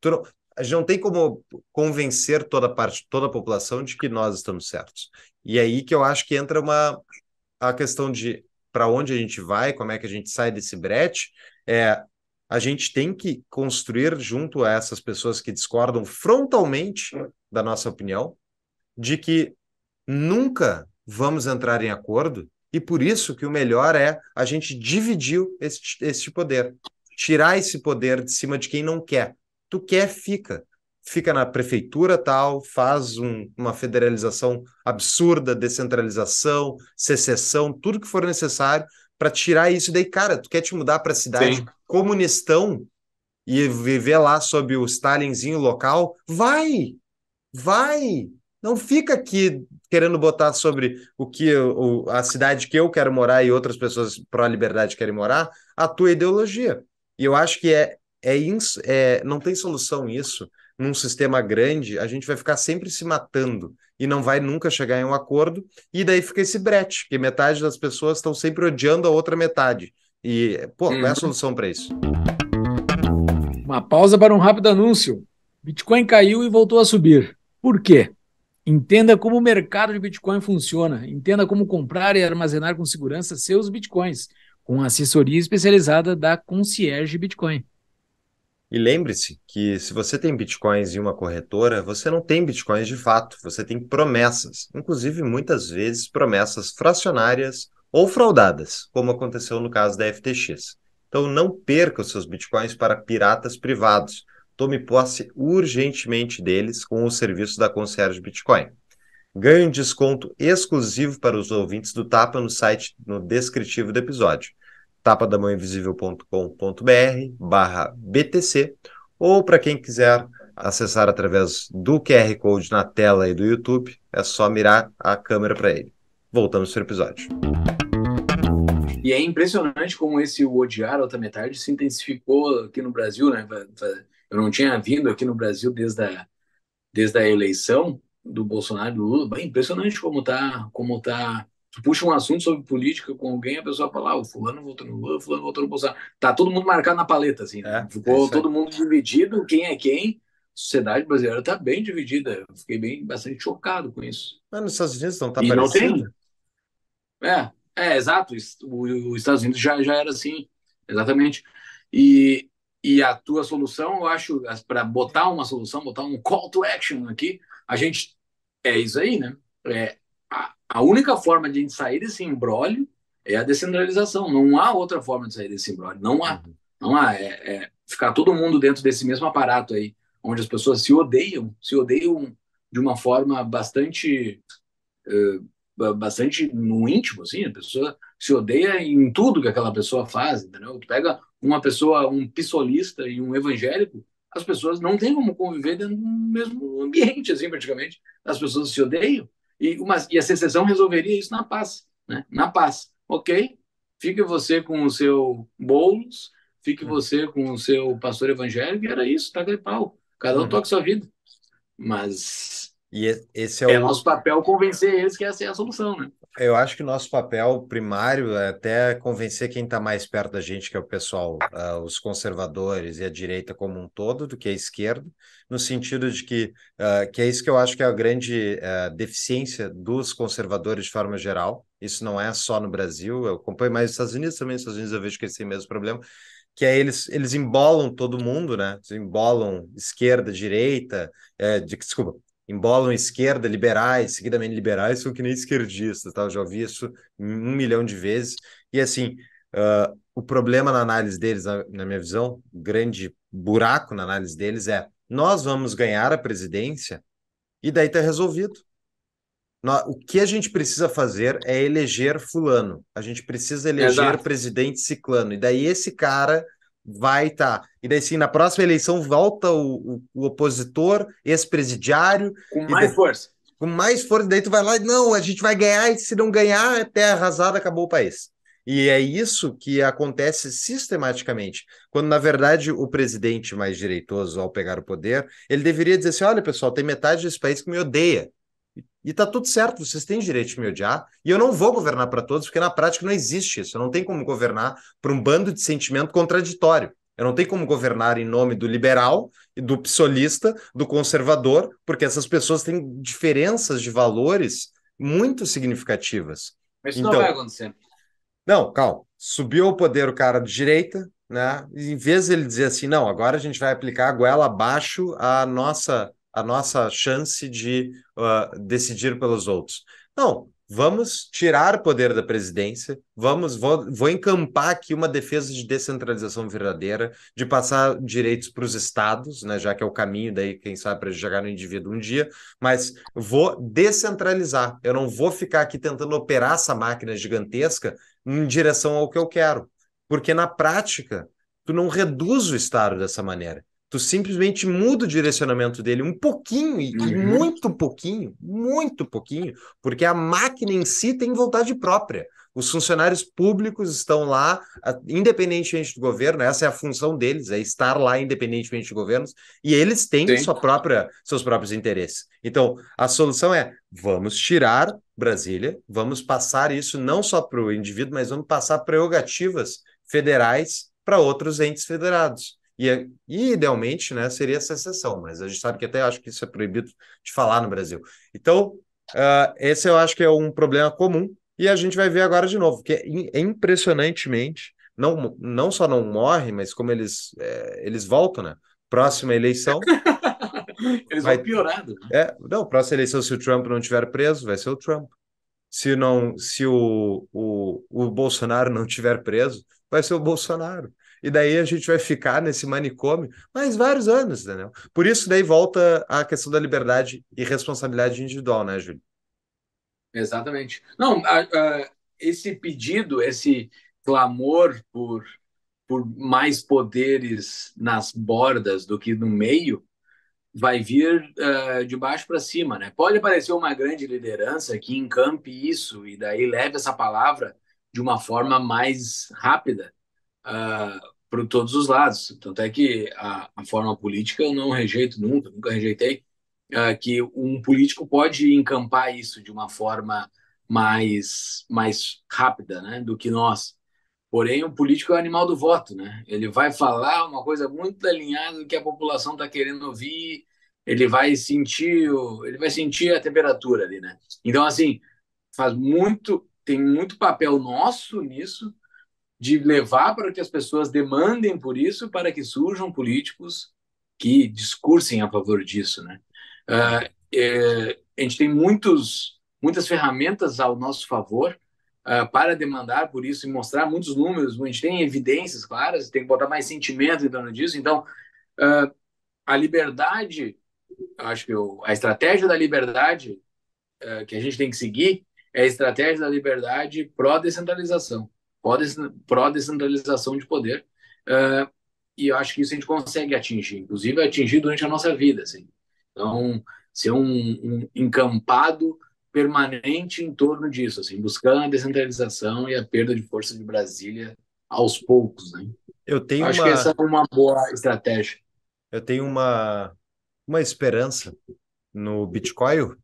Tu não, a gente não tem como convencer toda a parte, toda a população de que nós estamos certos. E é aí que eu acho que entra uma a questão de para onde a gente vai, como é que a gente sai desse brete, é a gente tem que construir junto a essas pessoas que discordam frontalmente da nossa opinião, de que nunca vamos entrar em acordo e por isso que o melhor é a gente dividir este, este poder, tirar esse poder de cima de quem não quer. Tu quer, fica. Fica na prefeitura tal, faz um, uma federalização absurda, descentralização, secessão, tudo que for necessário para tirar isso daí. Cara, tu quer te mudar para a cidade Sim. comunistão e viver lá sob o Stalinzinho local? Vai! Vai! Não fica aqui querendo botar sobre o que a cidade que eu quero morar e outras pessoas pró-liberdade querem morar, a tua ideologia. E eu acho que é, é, é não tem solução isso. Num sistema grande, a gente vai ficar sempre se matando e não vai nunca chegar em um acordo. E daí fica esse brete, que metade das pessoas estão sempre odiando a outra metade. E, pô, qual é a uhum. solução para isso? Uma pausa para um rápido anúncio. Bitcoin caiu e voltou a subir. Por quê? Entenda como o mercado de Bitcoin funciona. Entenda como comprar e armazenar com segurança seus Bitcoins, com assessoria especializada da Concierge Bitcoin. E lembre-se que se você tem bitcoins em uma corretora, você não tem bitcoins de fato, você tem promessas, inclusive muitas vezes promessas fracionárias ou fraudadas, como aconteceu no caso da FTX. Então não perca os seus bitcoins para piratas privados, tome posse urgentemente deles com o serviço da Concierge Bitcoin. Ganhe um desconto exclusivo para os ouvintes do Tapa no site no descritivo do episódio, tapadamãoinvisível.com.br barra BTC, ou para quem quiser acessar através do QR Code na tela e do YouTube, é só mirar a câmera para ele. Voltamos para o episódio. E é impressionante como esse o odiar a outra metade se intensificou aqui no Brasil, né? eu não tinha vindo aqui no Brasil desde a, desde a eleição do Bolsonaro do Lula. Bem, impressionante como tá, como tá. Tu puxa um assunto sobre política com alguém, a pessoa fala, ah, o fulano votou no Lula, o fulano votou no Bolsonaro. Tá todo mundo marcado na paleta, assim. É, Ficou é todo mundo dividido, quem é quem. sociedade brasileira tá bem dividida. Eu fiquei bem, bastante chocado com isso. Mas nos Estados Unidos não tá parecendo Não tem. É, é, exato. os Estados Unidos já, já era assim, exatamente. E, e a tua solução, eu acho, para botar uma solução, botar um call to action aqui, a gente. É isso aí, né? É, a, a única forma de a gente sair desse embrólio é a descentralização. Não há outra forma de sair desse embrólio. Não há. Uhum. Não há. É, é, ficar todo mundo dentro desse mesmo aparato aí, onde as pessoas se odeiam, se odeiam de uma forma bastante. Uh, bastante no íntimo, assim, a pessoa se odeia em tudo que aquela pessoa faz, entendeu? Tu pega uma pessoa, um psolista e um evangélico, as pessoas não têm como conviver dentro do mesmo ambiente, assim, praticamente. As pessoas se odeiam. E, uma, e a secessão resolveria isso na paz, né? Na paz. Ok, fique você com o seu Boulos, fique hum. você com o seu pastor evangélico, e era isso, tá de pau. Cada um uhum. toca sua vida. Mas e esse é, é o... é nosso papel convencer eles que essa é a solução, né? eu acho que o nosso papel primário é até convencer quem está mais perto da gente, que é o pessoal, uh, os conservadores e a direita como um todo, do que a esquerda, no sentido de que, uh, que é isso que eu acho que é a grande uh, deficiência dos conservadores de forma geral. Isso não é só no Brasil, eu acompanho mais os Estados Unidos também, nos Estados Unidos eu vejo que é esse mesmo problema, que é eles, eles embolam todo mundo, né? Eles embolam esquerda, direita, é, de, desculpa, embolam esquerda, liberais, seguidamente liberais, são que nem esquerdistas, tá? Eu já ouvi isso um milhão de vezes. E assim, uh, o problema na análise deles, na, na minha visão, o grande buraco na análise deles é nós vamos ganhar a presidência e daí tá resolvido. O que a gente precisa fazer é eleger fulano. A gente precisa eleger Exato. presidente ciclano. E daí esse cara vai estar. Tá. E daí sim, na próxima eleição volta o, o, o opositor, ex-presidiário. Com mais daí, força. Com mais força, daí tu vai lá, não, a gente vai ganhar, e se não ganhar, é terra arrasada, acabou o país. E é isso que acontece sistematicamente. Quando, na verdade, o presidente mais direitoso, ao pegar o poder, ele deveria dizer assim: olha, pessoal, tem metade desse país que me odeia. E tá tudo certo, vocês têm direito de me odiar. E eu não vou governar para todos, porque na prática não existe isso. Eu não tenho como governar para um bando de sentimento contraditório. Eu não tenho como governar em nome do liberal, do psolista, do conservador, porque essas pessoas têm diferenças de valores muito significativas. Mas isso então, não vai acontecer. Não, calma. Subiu ao poder o cara de direita, né? Em vez de ele dizer assim, não, agora a gente vai aplicar a goela abaixo a nossa a nossa chance de uh, decidir pelos outros. Não, vamos tirar o poder da presidência, vamos vou, vou encampar aqui uma defesa de descentralização verdadeira, de passar direitos para os estados, né, já que é o caminho daí, quem sabe, para chegar no indivíduo um dia, mas vou descentralizar. Eu não vou ficar aqui tentando operar essa máquina gigantesca em direção ao que eu quero, porque na prática tu não reduz o estado dessa maneira tu simplesmente muda o direcionamento dele um pouquinho, e uhum. muito pouquinho, muito pouquinho, porque a máquina em si tem vontade própria. Os funcionários públicos estão lá, independentemente do governo, essa é a função deles, é estar lá independentemente de governos, e eles têm sua própria, seus próprios interesses. Então, a solução é vamos tirar Brasília, vamos passar isso não só para o indivíduo, mas vamos passar prerrogativas federais para outros entes federados. E, é, e, idealmente, né, seria essa exceção, mas a gente sabe que até acho que isso é proibido de falar no Brasil. Então, uh, esse eu acho que é um problema comum, e a gente vai ver agora de novo, que é é impressionantemente, não, não só não morre, mas como eles, é, eles voltam, né? Próxima eleição. (laughs) eles vai, vão piorado. Né? É, não, próxima eleição, se o Trump não tiver preso, vai ser o Trump. Se, não, se o, o, o Bolsonaro não tiver preso, vai ser o Bolsonaro e daí a gente vai ficar nesse manicômio mais vários anos, entendeu? Por isso daí volta a questão da liberdade e responsabilidade individual, né, Júlio? Exatamente. Não, a, a, esse pedido, esse clamor por, por mais poderes nas bordas do que no meio, vai vir uh, de baixo para cima, né? Pode aparecer uma grande liderança que encampe isso e daí leve essa palavra de uma forma mais rápida, uh, ah, para todos os lados. Tanto é que a, a, forma política eu não rejeito nunca, nunca rejeitei, uh, que um político pode encampar isso de uma forma mais, mais rápida né, do que nós. Porém, o político é o animal do voto, né? Ele vai falar uma coisa muito alinhada do que a população está querendo ouvir, ele vai sentir o, ele vai sentir a temperatura ali, né? Então, assim, faz muito, tem muito papel nosso nisso, de levar para que as pessoas demandem por isso, para que surjam políticos que discursem a favor disso, né? Uh, é, a gente tem muitos, muitas ferramentas ao nosso favor uh, para demandar por isso e mostrar muitos números. A gente tem evidências claras, tem que botar mais sentimento em torno disso. Então, uh, a liberdade, acho que eu, a estratégia da liberdade que a gente tem que seguir é a estratégia da liberdade pró-descentralização pró-descentralização de poder. Uh, e eu acho que isso a gente consegue atingir, inclusive atingir durante a nossa vida. Assim. Então, ser um, um encampado permanente em torno disso, assim, buscando a descentralização e a perda de força de Brasília aos poucos. Né? Eu tenho acho uma... que essa é uma boa estratégia. Eu tenho uma, uma esperança no Bitcoin,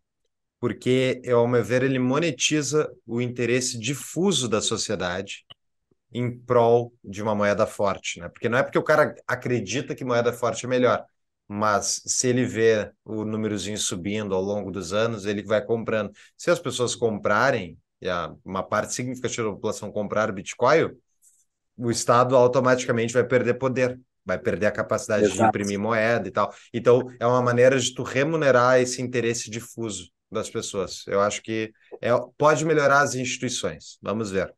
porque, ao meu ver, ele monetiza o interesse difuso da sociedade em prol de uma moeda forte, né? Porque não é porque o cara acredita que moeda forte é melhor, mas se ele vê o númerozinho subindo ao longo dos anos, ele vai comprando. Se as pessoas comprarem, e uma parte significativa da população comprar Bitcoin, o Estado automaticamente vai perder poder, vai perder a capacidade Exato. de imprimir moeda e tal. Então, é uma maneira de tu remunerar esse interesse difuso das pessoas. Eu acho que é, pode melhorar as instituições. Vamos ver.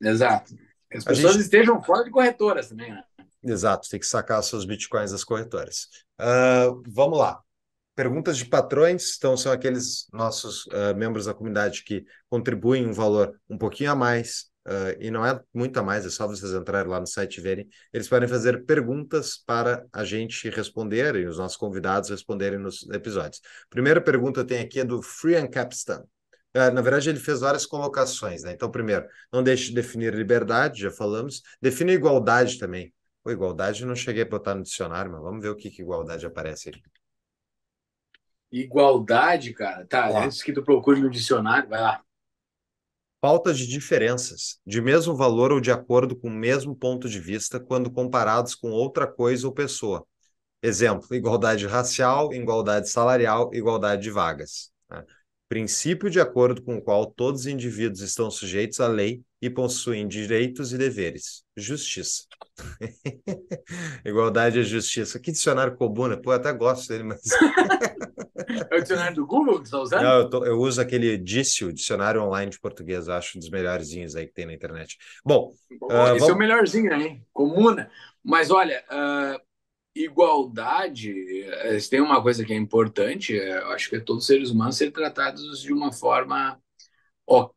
Exato. As pessoas gente... estejam fora de corretoras também, né? Exato, tem que sacar seus bitcoins das corretoras. Uh, vamos lá. Perguntas de patrões, então são aqueles nossos uh, membros da comunidade que contribuem um valor um pouquinho a mais Uh, e não é muita mais, é só vocês entrarem lá no site e verem. Eles podem fazer perguntas para a gente responder e os nossos convidados responderem nos episódios. Primeira pergunta tem aqui é do Free and Capstan. É, na verdade, ele fez várias colocações, né? Então, primeiro, não deixe de definir liberdade, já falamos. define igualdade também. Pô, igualdade eu não cheguei a botar no dicionário, mas vamos ver o que, que igualdade aparece aqui. Igualdade, cara, tá, antes que tu procure no dicionário, vai lá pautas de diferenças, de mesmo valor ou de acordo com o mesmo ponto de vista quando comparados com outra coisa ou pessoa. Exemplo: igualdade racial, igualdade salarial, igualdade de vagas. Né? princípio de acordo com o qual todos os indivíduos estão sujeitos à lei e possuem direitos e deveres. Justiça. (laughs) Igualdade é justiça. Que dicionário Cobuna? Pô, eu até gosto dele, mas. é o dicionário do Google que você está usando? Não, eu, tô, eu, uso aquele Dício, dicionário online de português, acho um dos melhorzinhos aí que tem na internet. Bom, Bom uh, esse é ah, vamos... é o melhorzinho hein? Comuna. Mas olha, uh, igualdade, eh, tem uma coisa que é importante, é, eu acho que é todos os seres humanos ser tratados de uma forma ó,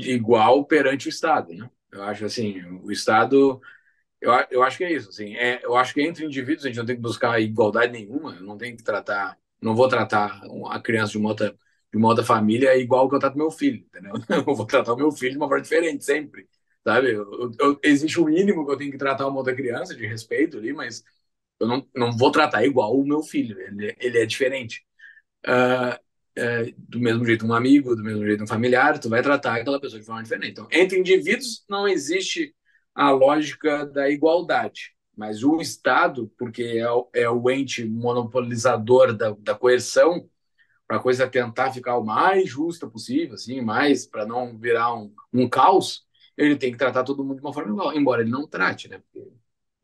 igual perante o Estado, né? Eu acho assim, o Estado, eu, eu acho que é isso, assim, é, eu acho que entre indivíduos a gente não tem que buscar igualdade nenhuma, eu não tem que tratar, não vou tratar a criança de uma outra, de uma outra família igual que eu trato meu filho, entendeu? (laughs) Eu vou tratar o meu filho de uma forma diferente sempre, sabe? Eu, eu, existe o mínimo que eu tenho que tratar uma outra criança de respeito ali, mas eu não, não vou tratar igual o meu filho, ele, ele é diferente. Uh, do mesmo jeito um amigo, do mesmo jeito um familiar, tu vai tratar aquela pessoa de forma diferente. Então, entre indivíduos não existe a lógica da igualdade, mas o Estado, porque é o, é o ente monopolizador da, da coerção, para a coisa tentar ficar o mais justa possível, assim, mais para não virar um, um caos, ele tem que tratar todo mundo de uma forma igual, embora ele não trate, né? Porque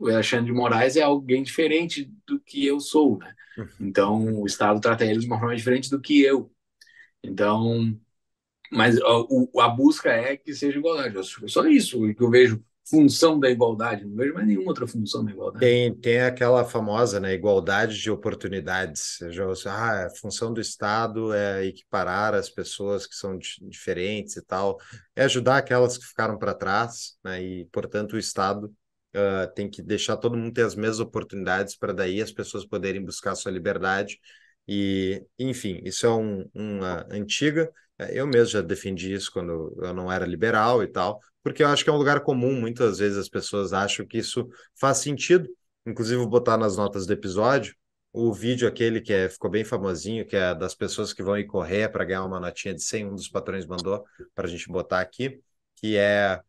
o Alexandre de Moraes é alguém diferente do que eu sou, né? Uhum. Então, o Estado trata ele de uma forma diferente do que eu. Então, mas a, a busca é que seja igualdade. Só isso que eu vejo função da igualdade, não vejo mais nenhuma outra função da igualdade. Tem, tem aquela famosa, né, igualdade de oportunidades. já ouço, ah, a função do Estado é equiparar as pessoas que são diferentes e tal, é ajudar aquelas que ficaram para trás, né, e, portanto, o Estado Uh, tem que deixar todo mundo ter as mesmas oportunidades para daí as pessoas poderem buscar sua liberdade. E, enfim, isso é um, uma antiga. Eu mesmo já defendi isso quando eu não era liberal e tal, porque eu acho que é um lugar comum. Muitas vezes as pessoas acham que isso faz sentido. Inclusive, vou botar nas notas do episódio o vídeo aquele que é, ficou bem famosinho, que é das pessoas que vão ir correr para ganhar uma notinha de 100, um dos patrões mandou para a gente botar aqui, que é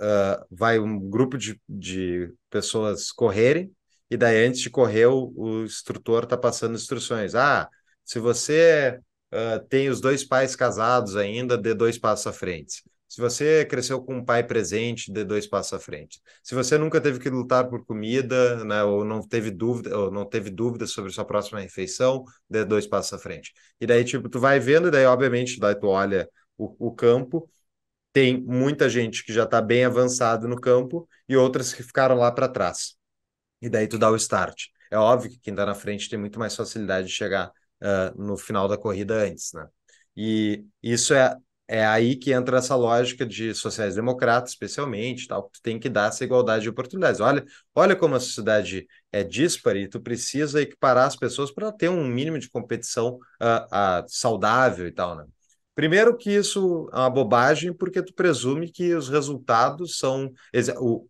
uh, vai um grupo de, de pessoas correrem, e daí antes de correr, o, o instrutor está passando instruções. Ah, se você uh, tem os dois pais casados ainda, dê dois passos à frente. Se você cresceu com um pai presente, dê dois passos à frente. Se você nunca teve que lutar por comida, né, ou não teve dúvida, ou não teve dúvida sobre sua próxima refeição, dê dois passos à frente. E daí, tipo, tu vai vendo, e daí, obviamente, daí tu olha o, o campo, tem muita gente que já está bem avançado no campo e outras que ficaram lá para trás. E daí tu dá o start. É óbvio que quem está na frente tem muito mais facilidade de chegar uh, no final da corrida antes, né? E isso é, é aí que entra essa lógica de sociais-democratas, especialmente, tal, que tu tem que dar essa igualdade de oportunidades. Olha, olha como a sociedade é dispara e tu precisa equiparar as pessoas para ter um mínimo de competição uh, uh, saudável e tal, né? Primeiro que isso é uma bobagem, porque tu presume que os resultados são...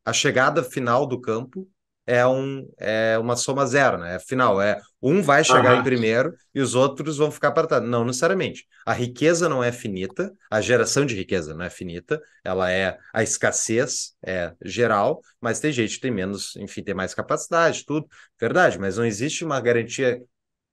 A chegada final do campo é, um, é uma soma zero, né? É final, é um vai chegar uhum. em primeiro e os outros vão ficar para trás. Não necessariamente. A riqueza não é finita, a geração de riqueza não é finita, ela é a escassez é geral, mas tem gente que tem menos, enfim, tem mais capacidade, tudo, verdade, mas não existe uma garantia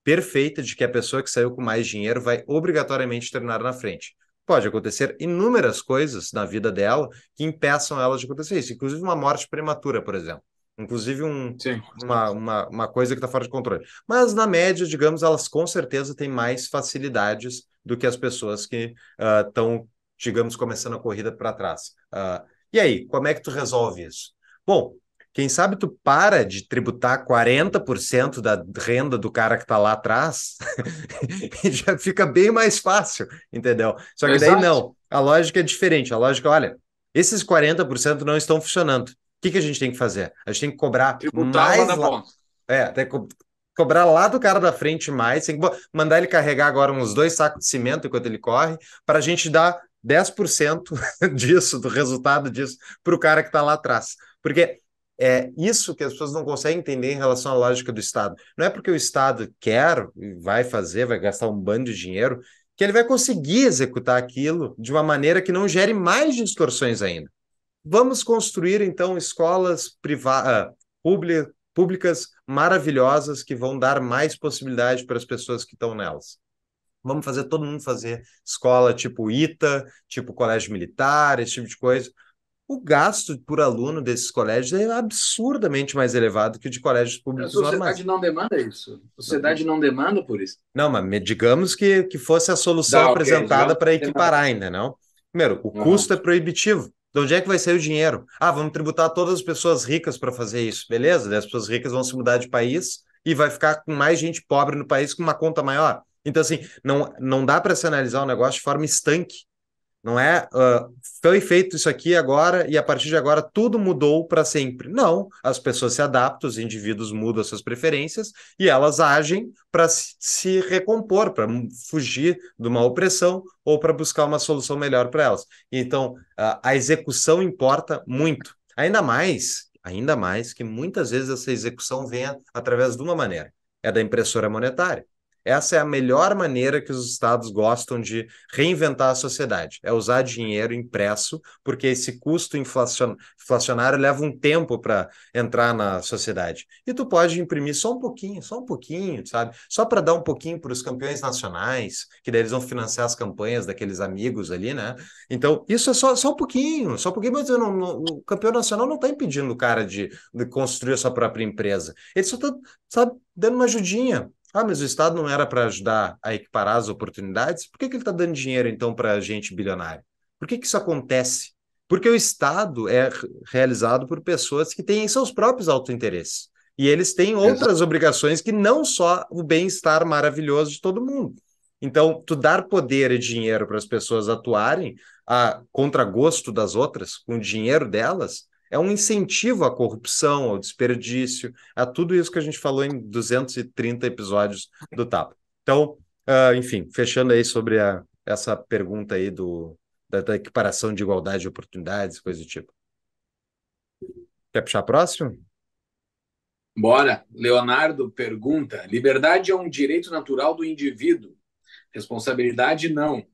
perfeita de que a pessoa que saiu com mais dinheiro vai obrigatoriamente terminar na frente. Pode acontecer inúmeras coisas na vida dela que impeçam ela de acontecer isso, inclusive uma morte prematura, por exemplo. Inclusive um, uma, uma, uma, coisa que está fora de controle. Mas, na média, digamos, elas com certeza têm mais facilidades do que as pessoas que estão, ah, uh, digamos, começando a corrida para trás. Uh, e aí, como é que tu resolve isso? Bom, quem sabe tu para de tributar 40% da renda do cara que está lá atrás (laughs) e já fica bem mais fácil, entendeu? Só que Exato. daí não. A lógica é diferente. A lógica, é, olha, esses 40% não estão funcionando. O que, que a gente tem que fazer? A gente tem que cobrar tributar mais lá na ponta. É, tem que co cobrar lá do cara da frente mais, tem que mandar ele carregar agora uns dois sacos de cimento enquanto ele corre, para a gente dar 10% (laughs) disso, do resultado disso, para o cara que está lá atrás. Porque é isso que as pessoas não conseguem entender em relação à lógica do Estado. Não é porque o Estado quer, vai fazer, vai gastar um bando de dinheiro, que ele vai conseguir executar aquilo de uma maneira que não gere mais distorções ainda. Vamos construir, então, escolas ah, públicas maravilhosas que vão dar mais possibilidade para as pessoas que estão nelas. Vamos fazer todo mundo fazer escola tipo ITA, tipo colégio militar, esse tipo de coisa, o gasto por aluno desses colégios é absurdamente mais elevado que o de colégios públicos normais. A sociedade normais. não demanda isso. A sociedade não demanda por isso. Não, mas digamos que, que fosse a solução apresentada okay, para equiparar ainda, não? Primeiro, o custo é proibitivo. De onde é que vai sair o dinheiro? Ah, vamos tributar todas as pessoas ricas para fazer isso. Beleza, as pessoas ricas vão se mudar de país e vai ficar com mais gente pobre no país com uma conta maior. Então, assim, não, não dá para se analisar o negócio de forma estanque. Não é uh, foi feito isso aqui agora e a partir de agora tudo mudou para sempre. Não, as pessoas se adaptam, os indivíduos mudam suas preferências e elas agem para se recompor, para fugir de uma opressão ou para buscar uma solução melhor para elas. Então, uh, a execução importa muito. Ainda mais, ainda mais que muitas vezes essa execução venha através de uma maneira, é da impressora monetária. Essa é a melhor maneira que os estados gostam de reinventar a sociedade, é usar dinheiro impresso, porque esse custo inflacionário leva um tempo para entrar na sociedade. E tu pode imprimir só um pouquinho, só um pouquinho, sabe? Só para dar um pouquinho para os campeões nacionais, que daí eles vão financiar as campanhas daqueles amigos ali, né? Então, isso é só, só um pouquinho, só um pouquinho, mas não, não, o campeão nacional não está impedindo o cara de, de construir a sua própria empresa. Ele só está, sabe, dando uma ajudinha ah, mas o Estado não era para ajudar a equiparar as oportunidades? Por que, que ele está dando dinheiro, então, para gente bilionária? Por que, que isso acontece? Porque o Estado é realizado por pessoas que têm seus próprios autointeresses. E eles têm outras Exato. obrigações que não só o bem-estar maravilhoso de todo mundo. Então, tu dar poder e dinheiro para as pessoas atuarem a ah, contragosto das outras, com o dinheiro delas, é um incentivo à corrupção, ao desperdício, a tudo isso que a gente falou em 230 episódios do TAP. Então, uh, enfim, fechando aí sobre a, essa pergunta aí do, da, da equiparação de igualdade de oportunidades, coisa do tipo. Quer puxar próximo? Bora. Leonardo pergunta: liberdade é um direito natural do indivíduo, responsabilidade não.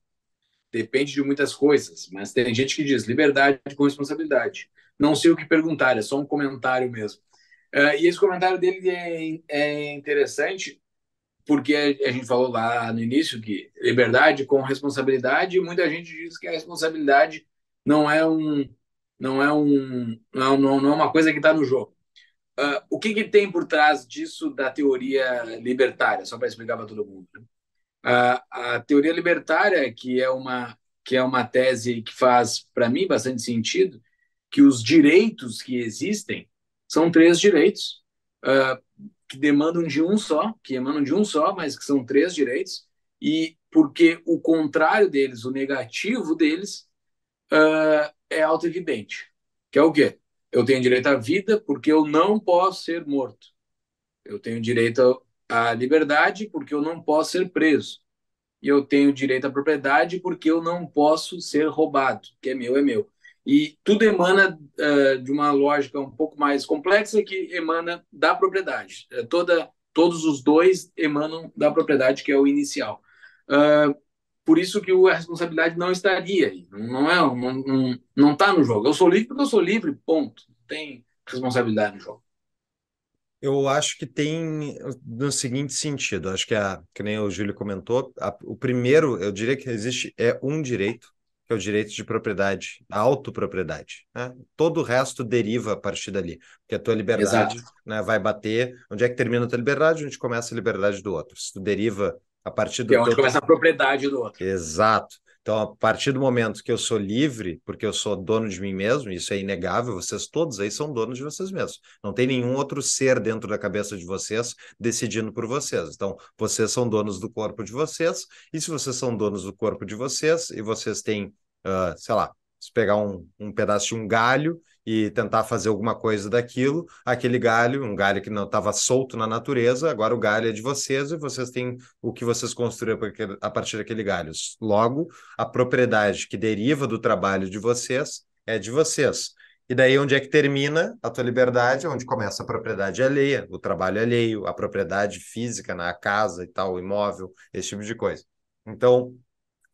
Depende de muitas coisas, mas tem gente que diz liberdade com responsabilidade não sei o que perguntar, é só um comentário mesmo. Uh, e esse comentário dele é, é interessante, porque a gente falou lá no início que liberdade com responsabilidade, e muita gente diz que a responsabilidade não é um não é um não, não, é uma coisa que está no jogo. Uh, o que, que, tem por trás disso da teoria libertária? Só para explicar para todo mundo. Uh, a teoria libertária, que é uma que é uma tese que faz para mim bastante sentido, que os direitos que existem são três direitos uh, que demandam de um só, que emanam de um só, mas que são três direitos, e porque o contrário deles, o negativo deles, uh, é autoevidente, evidente que é o quê? Eu tenho direito à vida porque eu não posso ser morto. Eu tenho direito à liberdade porque eu não posso ser preso. E eu tenho direito à propriedade porque eu não posso ser roubado. Que é meu, é meu. E tudo emana uh, de uma lógica um pouco mais complexa que emana da propriedade. Eh, toda, todos os dois emanam da propriedade, que é o inicial. Uh, por isso que a responsabilidade não estaria aí. Não é, não, não, não tá no jogo. Eu sou livre porque eu sou livre, ponto. Não tem responsabilidade no jogo. Eu acho que tem no seguinte sentido, acho que a, que nem o Júlio comentou, a, o primeiro, eu diria que existe é um direito que é o direito de propriedade, a autopropriedade. Né? Todo o resto deriva a partir dali, porque a tua liberdade né, vai bater onde é que termina a tua liberdade, onde começa a liberdade do outro. Se tu deriva a partir do. Que é onde teu... começa a propriedade do outro. Exato. Então, a partir do momento que eu sou livre, porque eu sou dono de mim mesmo, isso é inegável, vocês todos aí são donos de vocês mesmos. Não tem nenhum outro ser dentro da cabeça de vocês decidindo por vocês. Então, vocês são donos do corpo de vocês, e se vocês são donos do corpo de vocês e vocês têm, uh, sei lá, se pegar um, um pedaço de um galho e tentar fazer alguma coisa daquilo, aquele galho, um galho que não estava solto na natureza, agora o galho é de vocês e vocês têm o que vocês construíram a partir daquele galho. Logo, a propriedade que deriva do trabalho de vocês é de vocês. E daí onde é que termina a tua liberdade, onde começa a propriedade alheia, o trabalho alheio, a propriedade física, na né, casa e tal, o imóvel, esse tipo de coisa. Então,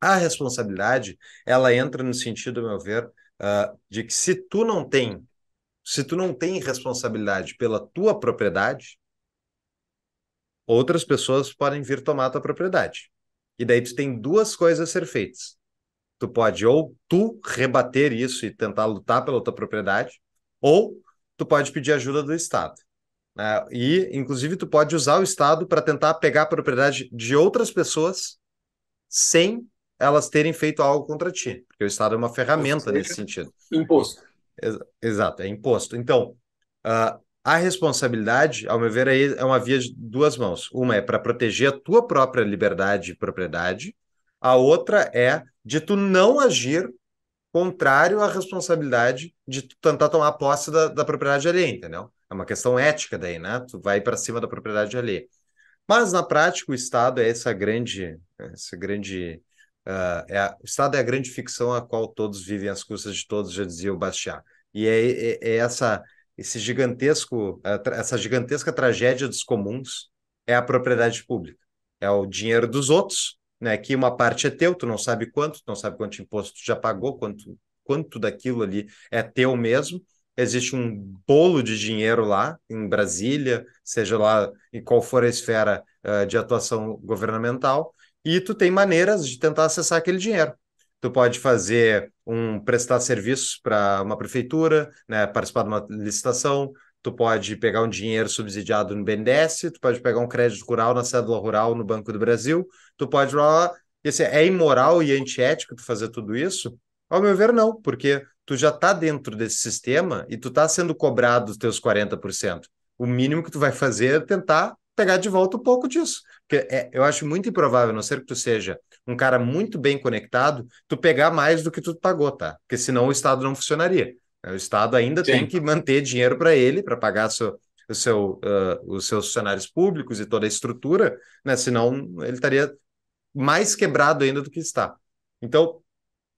a responsabilidade, ela entra no sentido, a meu ver, uh, de que se tu não tem, se tu não tem responsabilidade pela tua propriedade, outras pessoas podem vir tomar tua propriedade. E daí tu tem duas coisas a ser feitas. Tu pode ou tu rebater isso e tentar lutar pela tua propriedade, ou tu pode pedir ajuda do Estado. Né? e, inclusive, tu pode usar o Estado para tentar pegar a propriedade de outras pessoas sem elas terem feito algo contra ti, porque o Estado é uma ferramenta nesse né? sentido. Imposto. Exato, é imposto. Então, uh, a responsabilidade, ao meu ver, aí é uma via de duas mãos. Uma é para proteger a tua própria liberdade e propriedade, a outra é de tu não agir contrário à responsabilidade de tu tentar tomar posse da, da propriedade alheia, entendeu? É uma questão ética daí, né? Tu vai para cima da propriedade alheia. Mas, na prática, o Estado é essa grande, essa grande Uh, é a, o Estado é a grande ficção a qual todos vivem às custas de todos, já dizia o Bastiat. E é, é, é essa esse gigantesco essa gigantesca tragédia dos comuns é a propriedade pública, é o dinheiro dos outros, né? Que uma parte é teu, tu não sabe quanto, tu não sabe quanto imposto tu já pagou, quanto quanto daquilo ali é teu mesmo. Existe um bolo de dinheiro lá em Brasília, seja lá em qual for a esfera uh, de atuação governamental, e tu tem maneiras de tentar acessar aquele dinheiro. Tu pode fazer um prestar serviços para uma prefeitura, né, participar de uma licitação, tu pode pegar um dinheiro subsidiado no BNDES, tu pode pegar um crédito rural na cédula rural no Banco do Brasil, tu pode lá, esse assim, é imoral e antiético tu fazer tudo isso? Ao meu ver não, porque tu já está dentro desse sistema e tu está sendo cobrado os teus 40%. O mínimo que tu vai fazer é tentar pegar de volta um pouco disso. Porque é, eu acho muito improvável, a não ser que tu seja um cara muito bem conectado, tu pegar mais do que tu pagou, tá? Porque senão o Estado não funcionaria. O Estado ainda Sim. tem que manter dinheiro para ele, para pagar seu, o seu, uh, os seus funcionários públicos e toda a estrutura, né? Senão ele estaria mais quebrado ainda do que está. Então,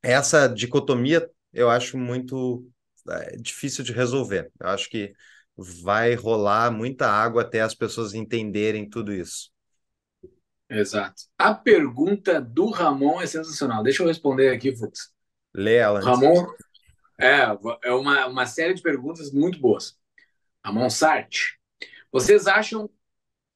essa dicotomia eu acho muito é, difícil de resolver. Eu acho que vai rolar muita água até as pessoas entenderem tudo isso. Exato. A pergunta do Ramon é sensacional. Deixa eu responder aqui, Fux. Lê ela. Ramon, é, é uma, uma série de perguntas muito boas. Ramon Sartre. Vocês acham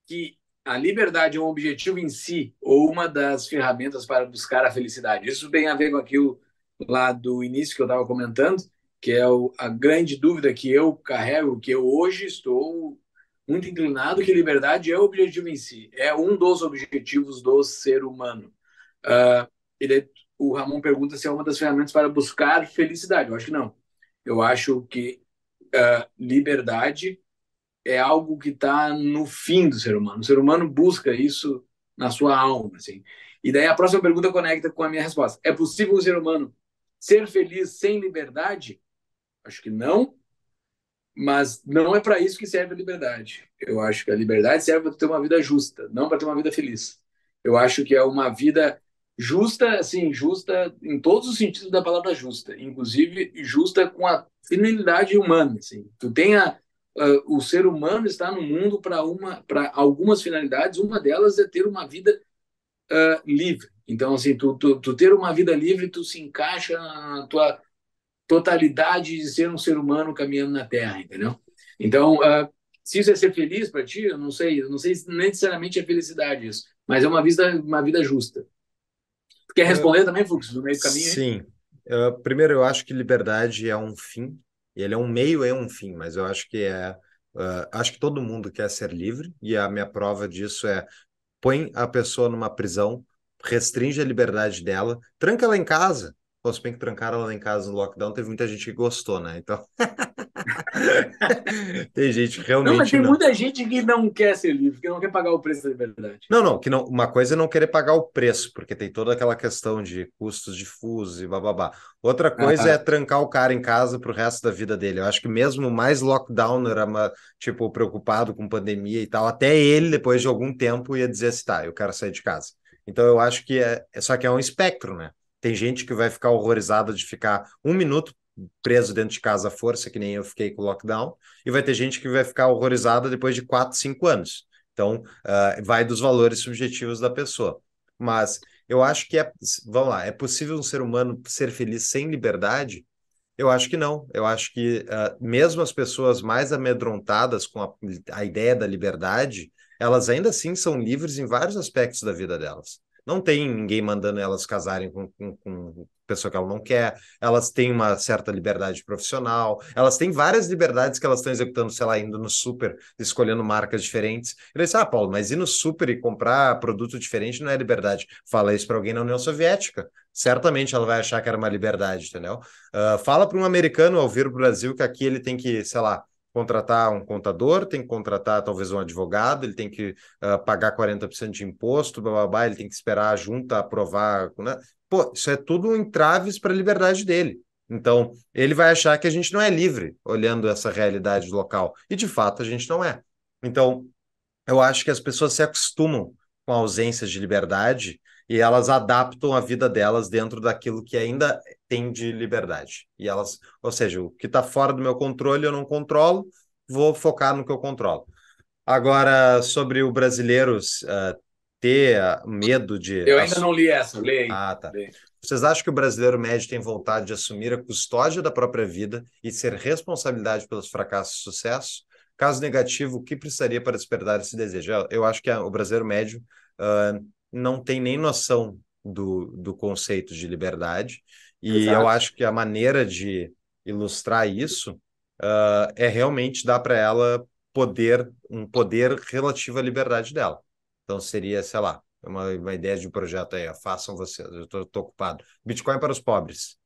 que a liberdade é um objetivo em si ou uma das ferramentas para buscar a felicidade? Isso tem a ver com aquilo lá do início que eu estava comentando, que é o, a grande dúvida que eu carrego, que eu hoje estou muito inclinado que liberdade é o objetivo em si, é um dos objetivos do ser humano. Uh, ah, ele, o Ramon pergunta se é uma das ferramentas para buscar felicidade. Eu acho que não. Eu acho que uh, liberdade é algo que está no fim do ser humano. O ser humano busca isso na sua alma, assim. E daí a próxima pergunta conecta com a minha resposta. É possível o ser humano ser feliz sem liberdade? Acho que não. Mas não é para isso que serve a liberdade. Eu acho que a liberdade serve para ter uma vida justa, não para ter uma vida feliz. Eu acho que é uma vida justa, assim, justa em todos os sentidos da palavra justa, inclusive justa com a finalidade humana, assim. Tu tenha o ser humano está no mundo para uma para algumas finalidades, uma delas é ter uma vida uh, livre. Então, assim, tu, tu, tu, ter uma vida livre, tu se encaixa na tua totalidade de ser um ser humano caminhando na Terra, entendeu? Então, uh, se isso é ser feliz para ti, eu não sei, eu não sei se necessariamente é felicidade isso, mas é uma vida, uma vida justa. Tu quer é. responder eu... também, Fux, no meio do caminho? Sim. Ah, primeiro, eu acho que liberdade é um fim, ele é um meio e é um fim, mas eu acho que é. Uh, acho que todo mundo quer ser livre, e a minha prova disso é põe a pessoa numa prisão, restringe a liberdade dela, tranca ela em casa, Pô, se bem que trancaram lá em casa no lockdown, teve muita gente que gostou, né? Então. (laughs) tem gente realmente. Não, mas tem não. muita gente que não quer ser livre, que não quer pagar o preço da liberdade. Não, não, que não. Uma coisa é não querer pagar o preço, porque tem toda aquela questão de custos difusos e bababá. Outra coisa ah, é trancar o cara em casa pro resto da vida dele. Eu acho que mesmo mais lockdown era, uma, tipo, preocupado com pandemia e tal, até ele, depois de algum tempo, ia dizer assim: tá, eu quero sair de casa. Então eu acho que é. é só que é um espectro, né? Tem gente que vai ficar horrorizada de ficar um minuto preso dentro de casa à força, que nem eu fiquei com o lockdown, e vai ter gente que vai ficar horrorizada depois de 4, 5 anos. Então, uh, vai dos valores subjetivos da pessoa. Mas eu acho que é, vamos lá, é possível um ser humano ser feliz sem liberdade? Eu acho que não. Eu acho que uh, mesmo as pessoas mais amedrontadas com a, a ideia da liberdade, elas ainda assim são livres em vários aspectos da vida delas não tem ninguém mandando elas casarem com, com, com pessoa que ela não quer, elas têm uma certa liberdade profissional, elas têm várias liberdades que elas estão executando, sei lá, indo no super, escolhendo marcas diferentes. Ele disse, ah, Paulo, mas ir no super e comprar produto diferente não é liberdade. Fala isso para alguém na União Soviética. Certamente ela vai achar que era uma liberdade, entendeu? Uh, fala para um americano ao vir para o Brasil que aqui ele tem que, sei lá, contratar um contador, tem que contratar talvez um advogado, ele tem que uh, pagar 40% de imposto, blá, blá, blá, ele tem que esperar a junta aprovar. Né? Pô, isso é tudo entraves para a liberdade dele. Então, ele vai achar que a gente não é livre olhando essa realidade local. E, de fato, a gente não é. Então, eu acho que as pessoas se acostumam com a ausência de liberdade e elas adaptam a vida delas dentro daquilo que ainda tem de liberdade. E elas, ou seja, o que está fora do meu controle eu não controlo, vou focar no que eu controlo. Agora, sobre o brasileiros uh, ah, ter ah, medo de. Eu ainda não li essa, li. Ah, tá. Vocês acham que o brasileiro médio tem vontade de assumir a custódia da própria vida e ser responsabilidade pelos fracassos e sucessos? Caso negativo, o que precisaria para despertar esse desejo? Eu, acho que o brasileiro médio uh, não tem nem noção do, do conceito de liberdade. E Exato. eu acho que a maneira de ilustrar isso uh, é realmente dar para ela poder, um poder relativo à liberdade dela. Então seria, sei lá, uma, uma ideia de um projeto aí, façam vocês, eu estou ocupado. Bitcoin para os pobres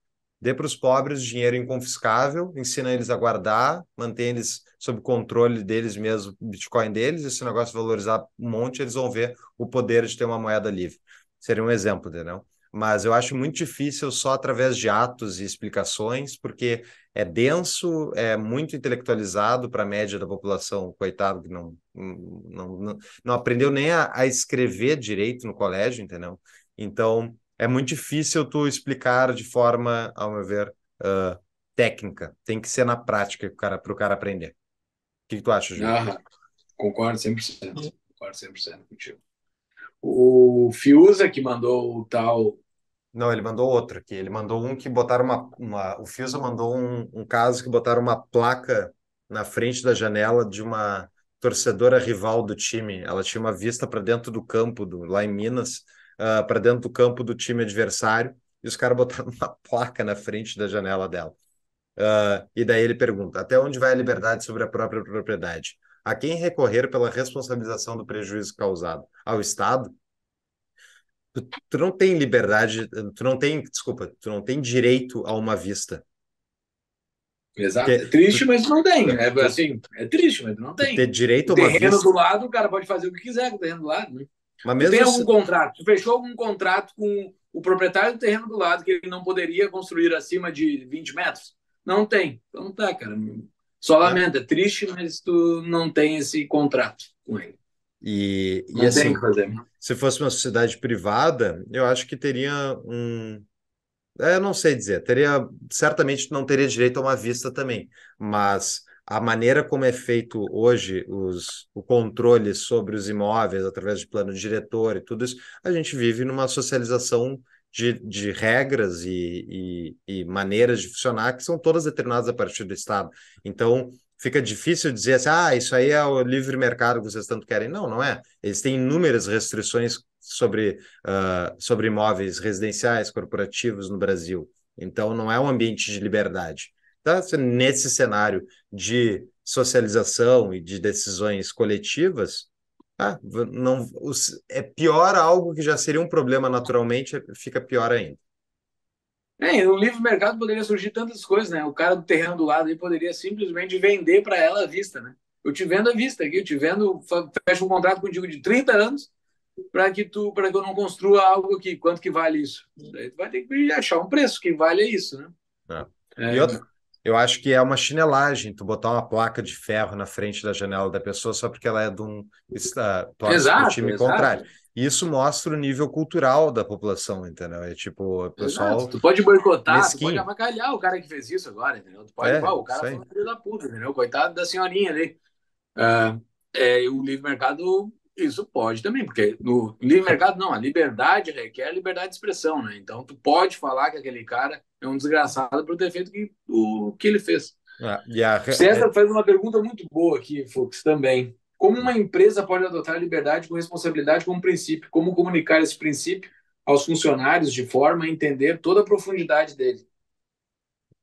dê para os pobres dinheiro inconfiscável, ensina eles a guardar, mantém eles sob controle deles mesmo, o Bitcoin deles, esse negócio valorizar um monte, eles vão ver o poder de ter uma moeda livre. Seria um exemplo, entendeu? Mas eu acho muito difícil só através de atos e explicações, porque é denso, é muito intelectualizado para a média da população, coitado, que não, não, não, não aprendeu nem a, a escrever direito no colégio, entendeu? Então, é muito difícil tu explicar de forma, ao meu ver, uh, técnica. Tem que ser na prática para o cara, pro cara aprender. O que, que tu acha, Júlio? Ah, concordo 100%. Concordo 100% contigo. O Fiuza que mandou o tal. Não, ele mandou outro aqui. Ele mandou um que botaram uma. uma o Fiuza mandou um, um caso que botaram uma placa na frente da janela de uma torcedora rival do time. Ela tinha uma vista para dentro do campo, do, lá em Minas uh, ah, para dentro do campo do time adversário e os caras botaram uma (laughs) placa na frente da janela dela. Uh, e daí ele pergunta: até onde vai a liberdade sobre a própria propriedade? A quem recorrer pela responsabilização do prejuízo causado? Ao Estado? Tu, tu, não tem liberdade, tu não tem, desculpa, tu não tem direito a uma vista. Exato. Porque, é triste, tu, mas não tem. É, assim, é triste, mas não tem. Ter direito a uma terreno vista. do lado, o cara pode fazer o que quiser com o terreno do lado. Né? Mas mesmo tem algum se... contrato? Tu fechou algum contrato com o proprietário do terreno do lado que ele não poderia construir acima de 20 metros? Não tem. Então tá, cara. Só é. lamento, é. é triste, mas tu não tem esse contrato com ele. E, e assim, se fosse uma sociedade privada, eu acho que teria um. É, eu não sei dizer, teria certamente não teria direito a uma vista também, mas a maneira como é feito hoje os, o controle sobre os imóveis através de plano diretor e tudo isso, a gente vive numa socialização de, de regras e, e, e maneiras de funcionar que são todas determinadas a partir do Estado. Então, fica difícil dizer assim, ah, isso aí é o livre mercado que vocês tanto querem. Não, não é. Eles têm inúmeras restrições sobre, uh, sobre imóveis residenciais, corporativos no Brasil. Então, não é um ambiente de liberdade tá? nesse cenário de socialização e de decisões coletivas, tá? não, os, é pior algo que já seria um problema naturalmente, é, fica pior ainda. É, no livre mercado poderia surgir tantas coisas, né? O cara do terreno do lado poderia simplesmente vender para ela à vista, né? Eu te vendo à vista aqui, eu te vendo, fecho um contrato contigo de 30 anos para que tu, para que eu não construa algo aqui, quanto que vale isso? Daí tu vai ter que achar um preço que vale é isso, né? É. é. E outra, eu acho que é uma chinelagem tu botar uma placa de ferro na frente da janela da pessoa só porque ela é de um, está, exato, time exato. contrário. isso mostra o nível cultural da população, entendeu? É tipo, o pessoal. Exato. Tu pode boicotar, mesquinho. tu pode avacalhar o cara que fez isso agora, entendeu? Tu pode, é, pô, o cara foi um filho da puta, entendeu? Coitado da senhorinha ali. Uh, é, o livre mercado isso pode também, porque no livre mercado não, a liberdade requer a liberdade de expressão, né? Então tu pode falar que aquele cara é um desgraçado pelo defeito que, o, que ele fez. Ah, César é- faz uma pergunta muito boa aqui, Fux, também. Como uma empresa pode adotar a liberdade com responsabilidade como princípio? Como comunicar esse princípio aos funcionários de forma a entender toda a profundidade dele?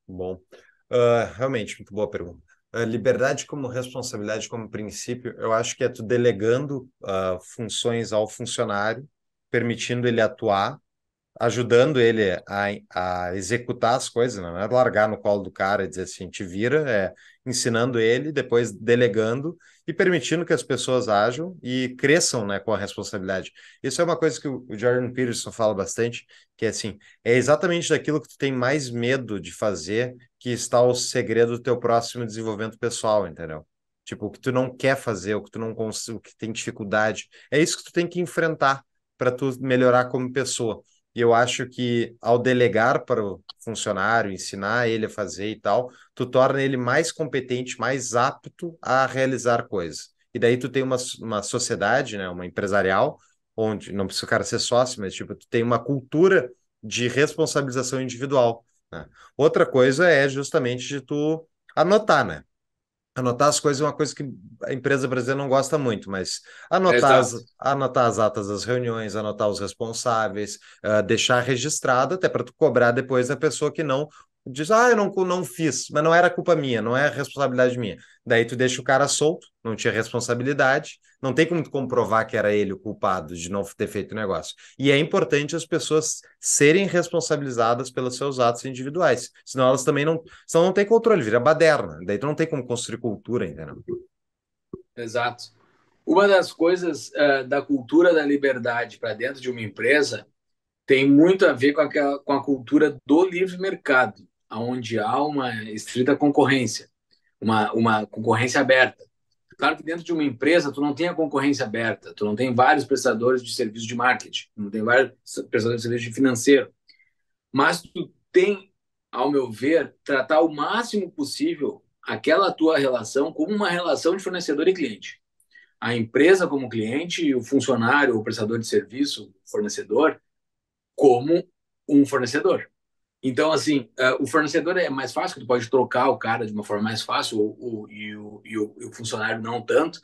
Bom, uh, realmente, muito boa pergunta. Ah, liberdade como responsabilidade, como princípio, eu acho que é tu delegando uh, funções ao funcionário, permitindo ele atuar, ajudando ele a, a executar as coisas, né? não é largar no colo do cara e dizer assim, te vira, é ensinando ele, depois delegando e permitindo que as pessoas ajam e cresçam né, com a responsabilidade. Isso é uma coisa que o Jordan Peterson fala bastante, que é assim, é exatamente daquilo que tu tem mais medo de fazer que está o segredo do teu próximo desenvolvimento pessoal, entendeu? Tipo, o que tu não quer fazer, o que tu não consegue, o que tem dificuldade. É isso que tu tem que enfrentar para tu melhorar como pessoa. E eu acho que ao delegar para o funcionário, ensinar ele a fazer e tal, tu torna ele mais competente, mais apto a realizar coisas. E daí tu tem uma, uma sociedade, né, uma empresarial, onde não precisa o cara ser sócio, mas tipo, tu tem uma cultura de responsabilização individual. Né? Outra coisa é justamente de tu anotar, né? Anotar as coisas é uma coisa que a empresa brasileira não gosta muito, mas anotar, as, anotar as atas das reuniões, anotar os responsáveis, uh, deixar registrado até para tu cobrar depois da pessoa que não diz, ah, eu não, não fiz, mas não era culpa minha, não é responsabilidade minha. Daí tu deixa o cara solto, não tinha responsabilidade, não tem como comprovar que era ele o culpado de não ter feito o negócio. E é importante as pessoas serem responsabilizadas pelos seus atos individuais. Senão elas também não. Senão não tem controle, vira baderna. Daí tu não tem como construir cultura, entendeu? Exato. Uma das coisas uh, da cultura da liberdade para dentro de uma empresa tem muito a ver com, aquela, com a cultura do livre mercado, onde há uma estrita concorrência, uma, uma concorrência aberta. Claro que dentro de uma empresa tu não tem a concorrência aberta, tu não tem vários prestadores de serviço de marketing, não tem vários prestadores de serviço de financeiro, mas tu tem, ao meu ver, tratar o máximo possível aquela tua relação como uma relação de fornecedor e cliente. A empresa como cliente e o funcionário, o prestador de serviço, fornecedor, como um fornecedor. Então, assim, uh, o fornecedor é mais fácil, tu pode trocar o cara de uma forma mais fácil ou, ou, e, o, e, o, e, o, funcionário não tanto,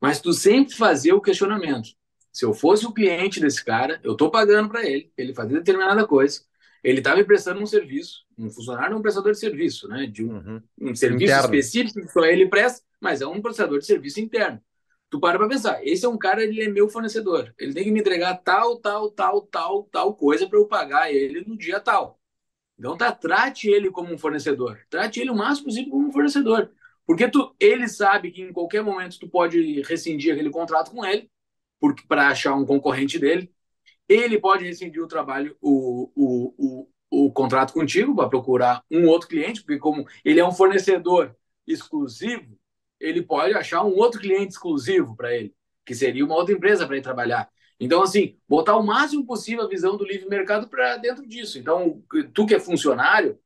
mas tu sempre fazer o questionamento. Se eu fosse o cliente desse cara, eu estou pagando para ele, ele fazer determinada coisa, ele está me prestando um serviço, um funcionário é um prestador de serviço, né? De um, uhum. um serviço interno. específico que só ele presta, mas é um prestador de serviço interno. Tu para para pensar, esse é um cara, ele é meu fornecedor, ele tem que me entregar tal, tal, tal, tal, tal coisa para eu pagar ele no dia tal então tá, trate ele como um fornecedor. Trate ele o máximo possível como um fornecedor. Porque tu, ele sabe que em qualquer momento tu pode rescindir aquele contrato com ele, porque para achar um concorrente dele, ele pode rescindir o trabalho, o, o, o, o contrato contigo para procurar um outro cliente, porque como ele é um fornecedor exclusivo, ele pode achar um outro cliente exclusivo para ele, que seria uma outra empresa para ele trabalhar. Então, assim, botar o máximo possível a visão do livre mercado para dentro disso. Então, tu que é funcionário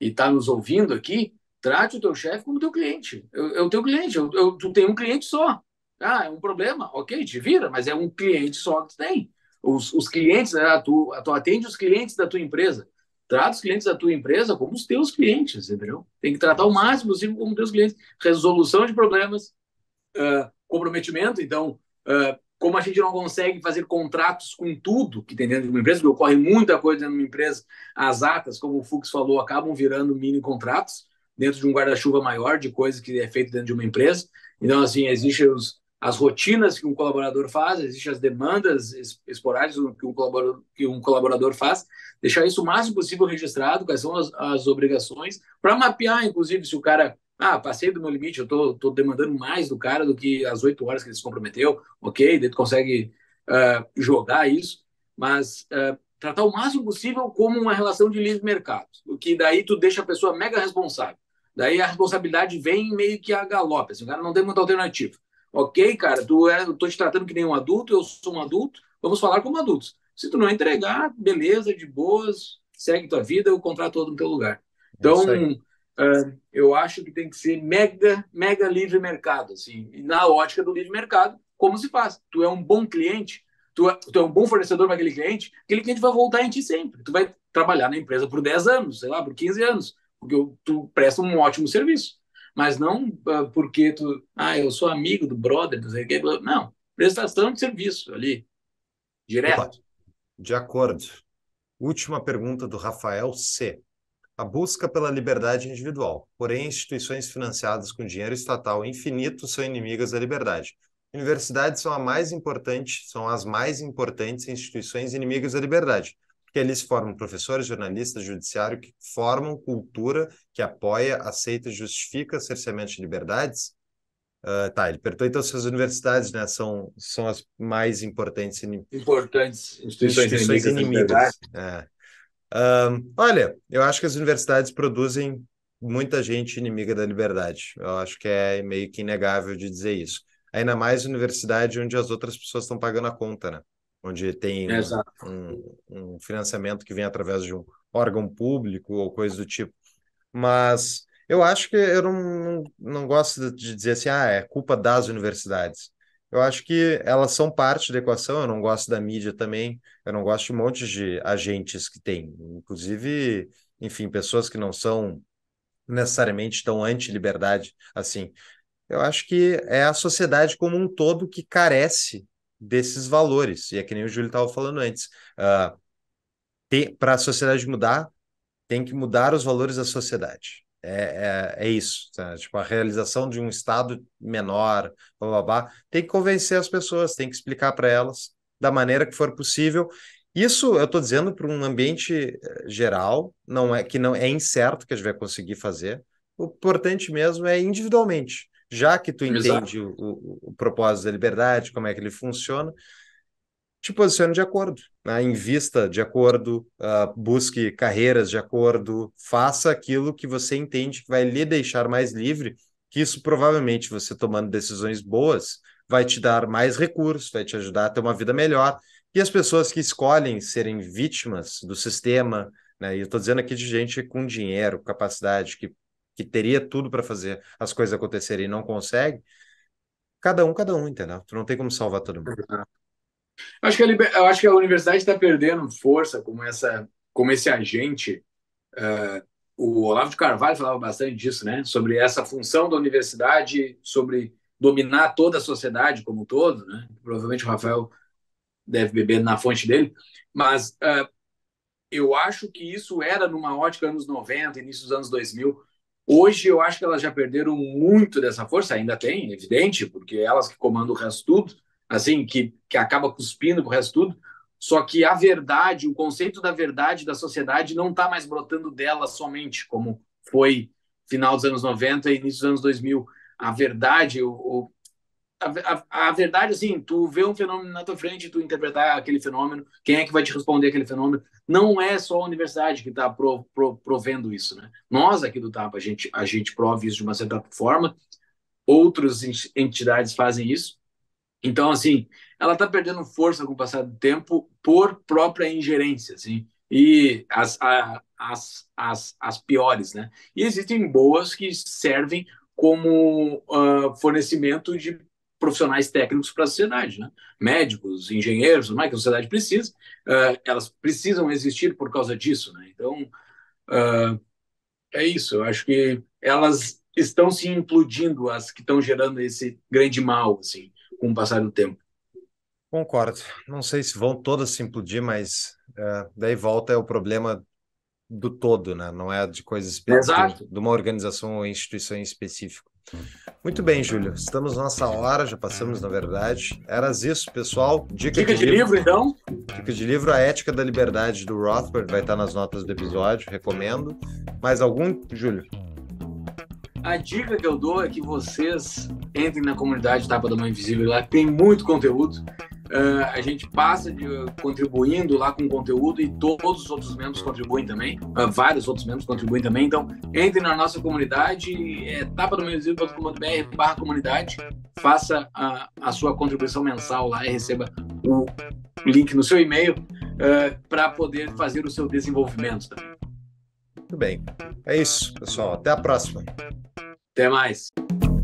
e está nos ouvindo aqui, trate o teu chefe como teu cliente. É o teu cliente, eu, eu, tu tem um cliente só. Ah, é um problema, ok, te vira, mas é um cliente só que tu tem. Os, os clientes, ah, tu, tu atende os clientes da tua empresa. Trata os clientes da tua empresa como os teus clientes, entendeu? Tem que tratar o máximo possível como teus clientes. Resolução de problemas, uh, comprometimento, então, uh, como a gente não consegue fazer contratos com tudo que tem dentro de uma empresa, porque ocorre muita coisa dentro de uma empresa, as atas, como o Fux falou, acabam virando mini contratos dentro de um guarda-chuva maior de coisa que é feito dentro de uma empresa. Então, assim, existem os, as rotinas que um colaborador faz, existem as demandas esporádicas que um colaborador, que um colaborador faz, deixar isso o máximo possível registrado, quais são as, as obrigações, para mapear, inclusive, se o cara ah, passei do meu limite, eu tô, tô demandando mais do cara do que as oito horas que ele se comprometeu. Ok, daí tu consegue uh, jogar isso, mas uh, tratar o máximo possível como uma relação de livre mercado, o que daí tu deixa a pessoa mega responsável. Daí a responsabilidade vem meio que a galope, assim, o cara não tem muita alternativa. Ok, cara, tu é, eu tô te tratando que nem um adulto, eu sou um adulto, vamos falar como adultos. Se tu não entregar, beleza, de boas, segue tua vida, o contrato todo no teu lugar. É então, ah, eu acho que tem que ser mega, mega livre mercado, assim, na ótica do livre mercado, como se faz? Tu é um bom cliente, tu é, tu é um bom fornecedor para aquele cliente, aquele cliente vai voltar em ti sempre. Tu vai trabalhar na empresa por 10 anos, sei lá, por 15 anos, porque tu presta um ótimo serviço. Mas não ah, porque tu, ah, eu sou amigo do brother, não Zé não, prestação de serviço ali, direto. De acordo. Última pergunta do Rafael C a busca pela liberdade individual. Porém, instituições financiadas com dinheiro estatal infinito são inimigas da liberdade. Universidades são, a mais importante, são as mais importantes instituições inimigas da liberdade, porque eles formam professores, jornalistas, judiciário, que formam cultura que apoia, aceita e justifica cerceamento de liberdades. Uh, tá, ele perguntou então se as universidades né, são, são as mais importantes, in... importantes instituições, instituições inimigas. inimigas olha, eu acho que as universidades produzem muita gente inimiga da liberdade. Eu acho que é meio que inegável de dizer isso. Ainda mais universidade onde as outras pessoas estão pagando a conta, né? Onde tem um, um, um, financiamento que vem através de um órgão público ou coisa do tipo. Mas eu acho que eu não, não, não gosto de dizer assim, ah, é culpa das universidades eu acho que elas são parte da equação. Eu não gosto da mídia também, eu não gosto de um monte de agentes que tem, inclusive, enfim, pessoas que não são necessariamente tão anti-liberdade assim. Eu acho que é a sociedade como um todo que carece desses valores. E é que nem o Júlio estava falando antes. Uh, ah, para a sociedade mudar, tem que mudar os valores da sociedade é, é, é isso, tá? tipo, a realização de um Estado menor, blá, blá, blá. tem que convencer as pessoas, tem que explicar para elas da maneira que for possível. Isso eu estou dizendo para um ambiente eh, geral, não é que não é incerto que a gente vai conseguir fazer. O importante mesmo é individualmente, já que tu entende o, o, o propósito da liberdade, como é que ele funciona, te posicione de acordo, né? invista de acordo, uh, busque carreiras de acordo, faça aquilo que você entende que vai lhe deixar mais livre, que isso provavelmente você tomando decisões boas vai te dar mais recursos, vai te ajudar a ter uma vida melhor. E as pessoas que escolhem serem vítimas do sistema, né? e eu estou dizendo aqui de gente com dinheiro, capacidade, que, que teria tudo para fazer as coisas acontecerem e não consegue, cada um, cada um, entendeu? Tu não tem como salvar todo mundo. Acho que a, acho que a universidade está perdendo força como, essa, como esse agente. Uh, o Olavo de Carvalho falava bastante disso, né? Sobre essa função da universidade, sobre dominar toda a sociedade como um todo, né? Provavelmente o Rafael deve beber na fonte dele, mas uh, eu acho que isso era numa ótica anos 90, início dos anos 2000. Hoje eu acho que elas já perderam muito dessa força, ainda tem, é evidente, porque elas que comandam o resto tudo, assim, que, que acaba cuspindo com o resto tudo. Só que a verdade, o conceito da verdade da sociedade não está mais brotando dela somente, como foi final dos anos 90 e início dos anos 2000. A verdade, o, o a, a, a, verdade, assim, tu vê um fenômeno na tua frente, tu interpretar aquele fenômeno, quem é que vai te responder aquele fenômeno? Não é só a universidade que está pro, pro, provendo isso, né? Nós aqui do TAP, a gente, a gente prova isso de uma certa forma, outras entidades fazem isso, então, assim, ela está perdendo força com o passar do tempo por própria ingerência, assim, e as, a, as, as, as piores, né? E existem boas que servem como uh, fornecimento de profissionais técnicos para a sociedade, né? médicos, engenheiros, mais que a sociedade precisa, uh, elas precisam existir por causa disso, né? Então uh, é isso. Eu acho que elas estão se implodindo as que estão gerando esse grande mal, assim com o passar do tempo. Concordo. Não sei se vão todas se implodir, mas é, daí volta é o problema do todo, né? Não é de coisas específicas, de uma organização ou instituição em específico. Muito bem, Júlio. Estamos nossa hora, já passamos na verdade. Eras isso, pessoal. Dica, Dica de, de livro, livro, então? Dica de livro, A Ética da Liberdade, do Rothbard, vai estar nas notas do episódio, recomendo. Mais algum, Júlio? A dica que eu dou é que vocês entrem na comunidade Tapa da Mãe Invisível, lá tem muito conteúdo. Uh, a gente passa de, uh, contribuindo lá com conteúdo e todos os outros membros contribuem também, uh, vários outros membros contribuem também. Então, entre na nossa comunidade, é tapadomeiozinho.com.br/barra comunidade, faça a, a, sua contribuição mensal lá e receba o link no seu e-mail ah, para poder fazer o seu desenvolvimento também. Muito bem. É isso, pessoal. Até a próxima. Até mais.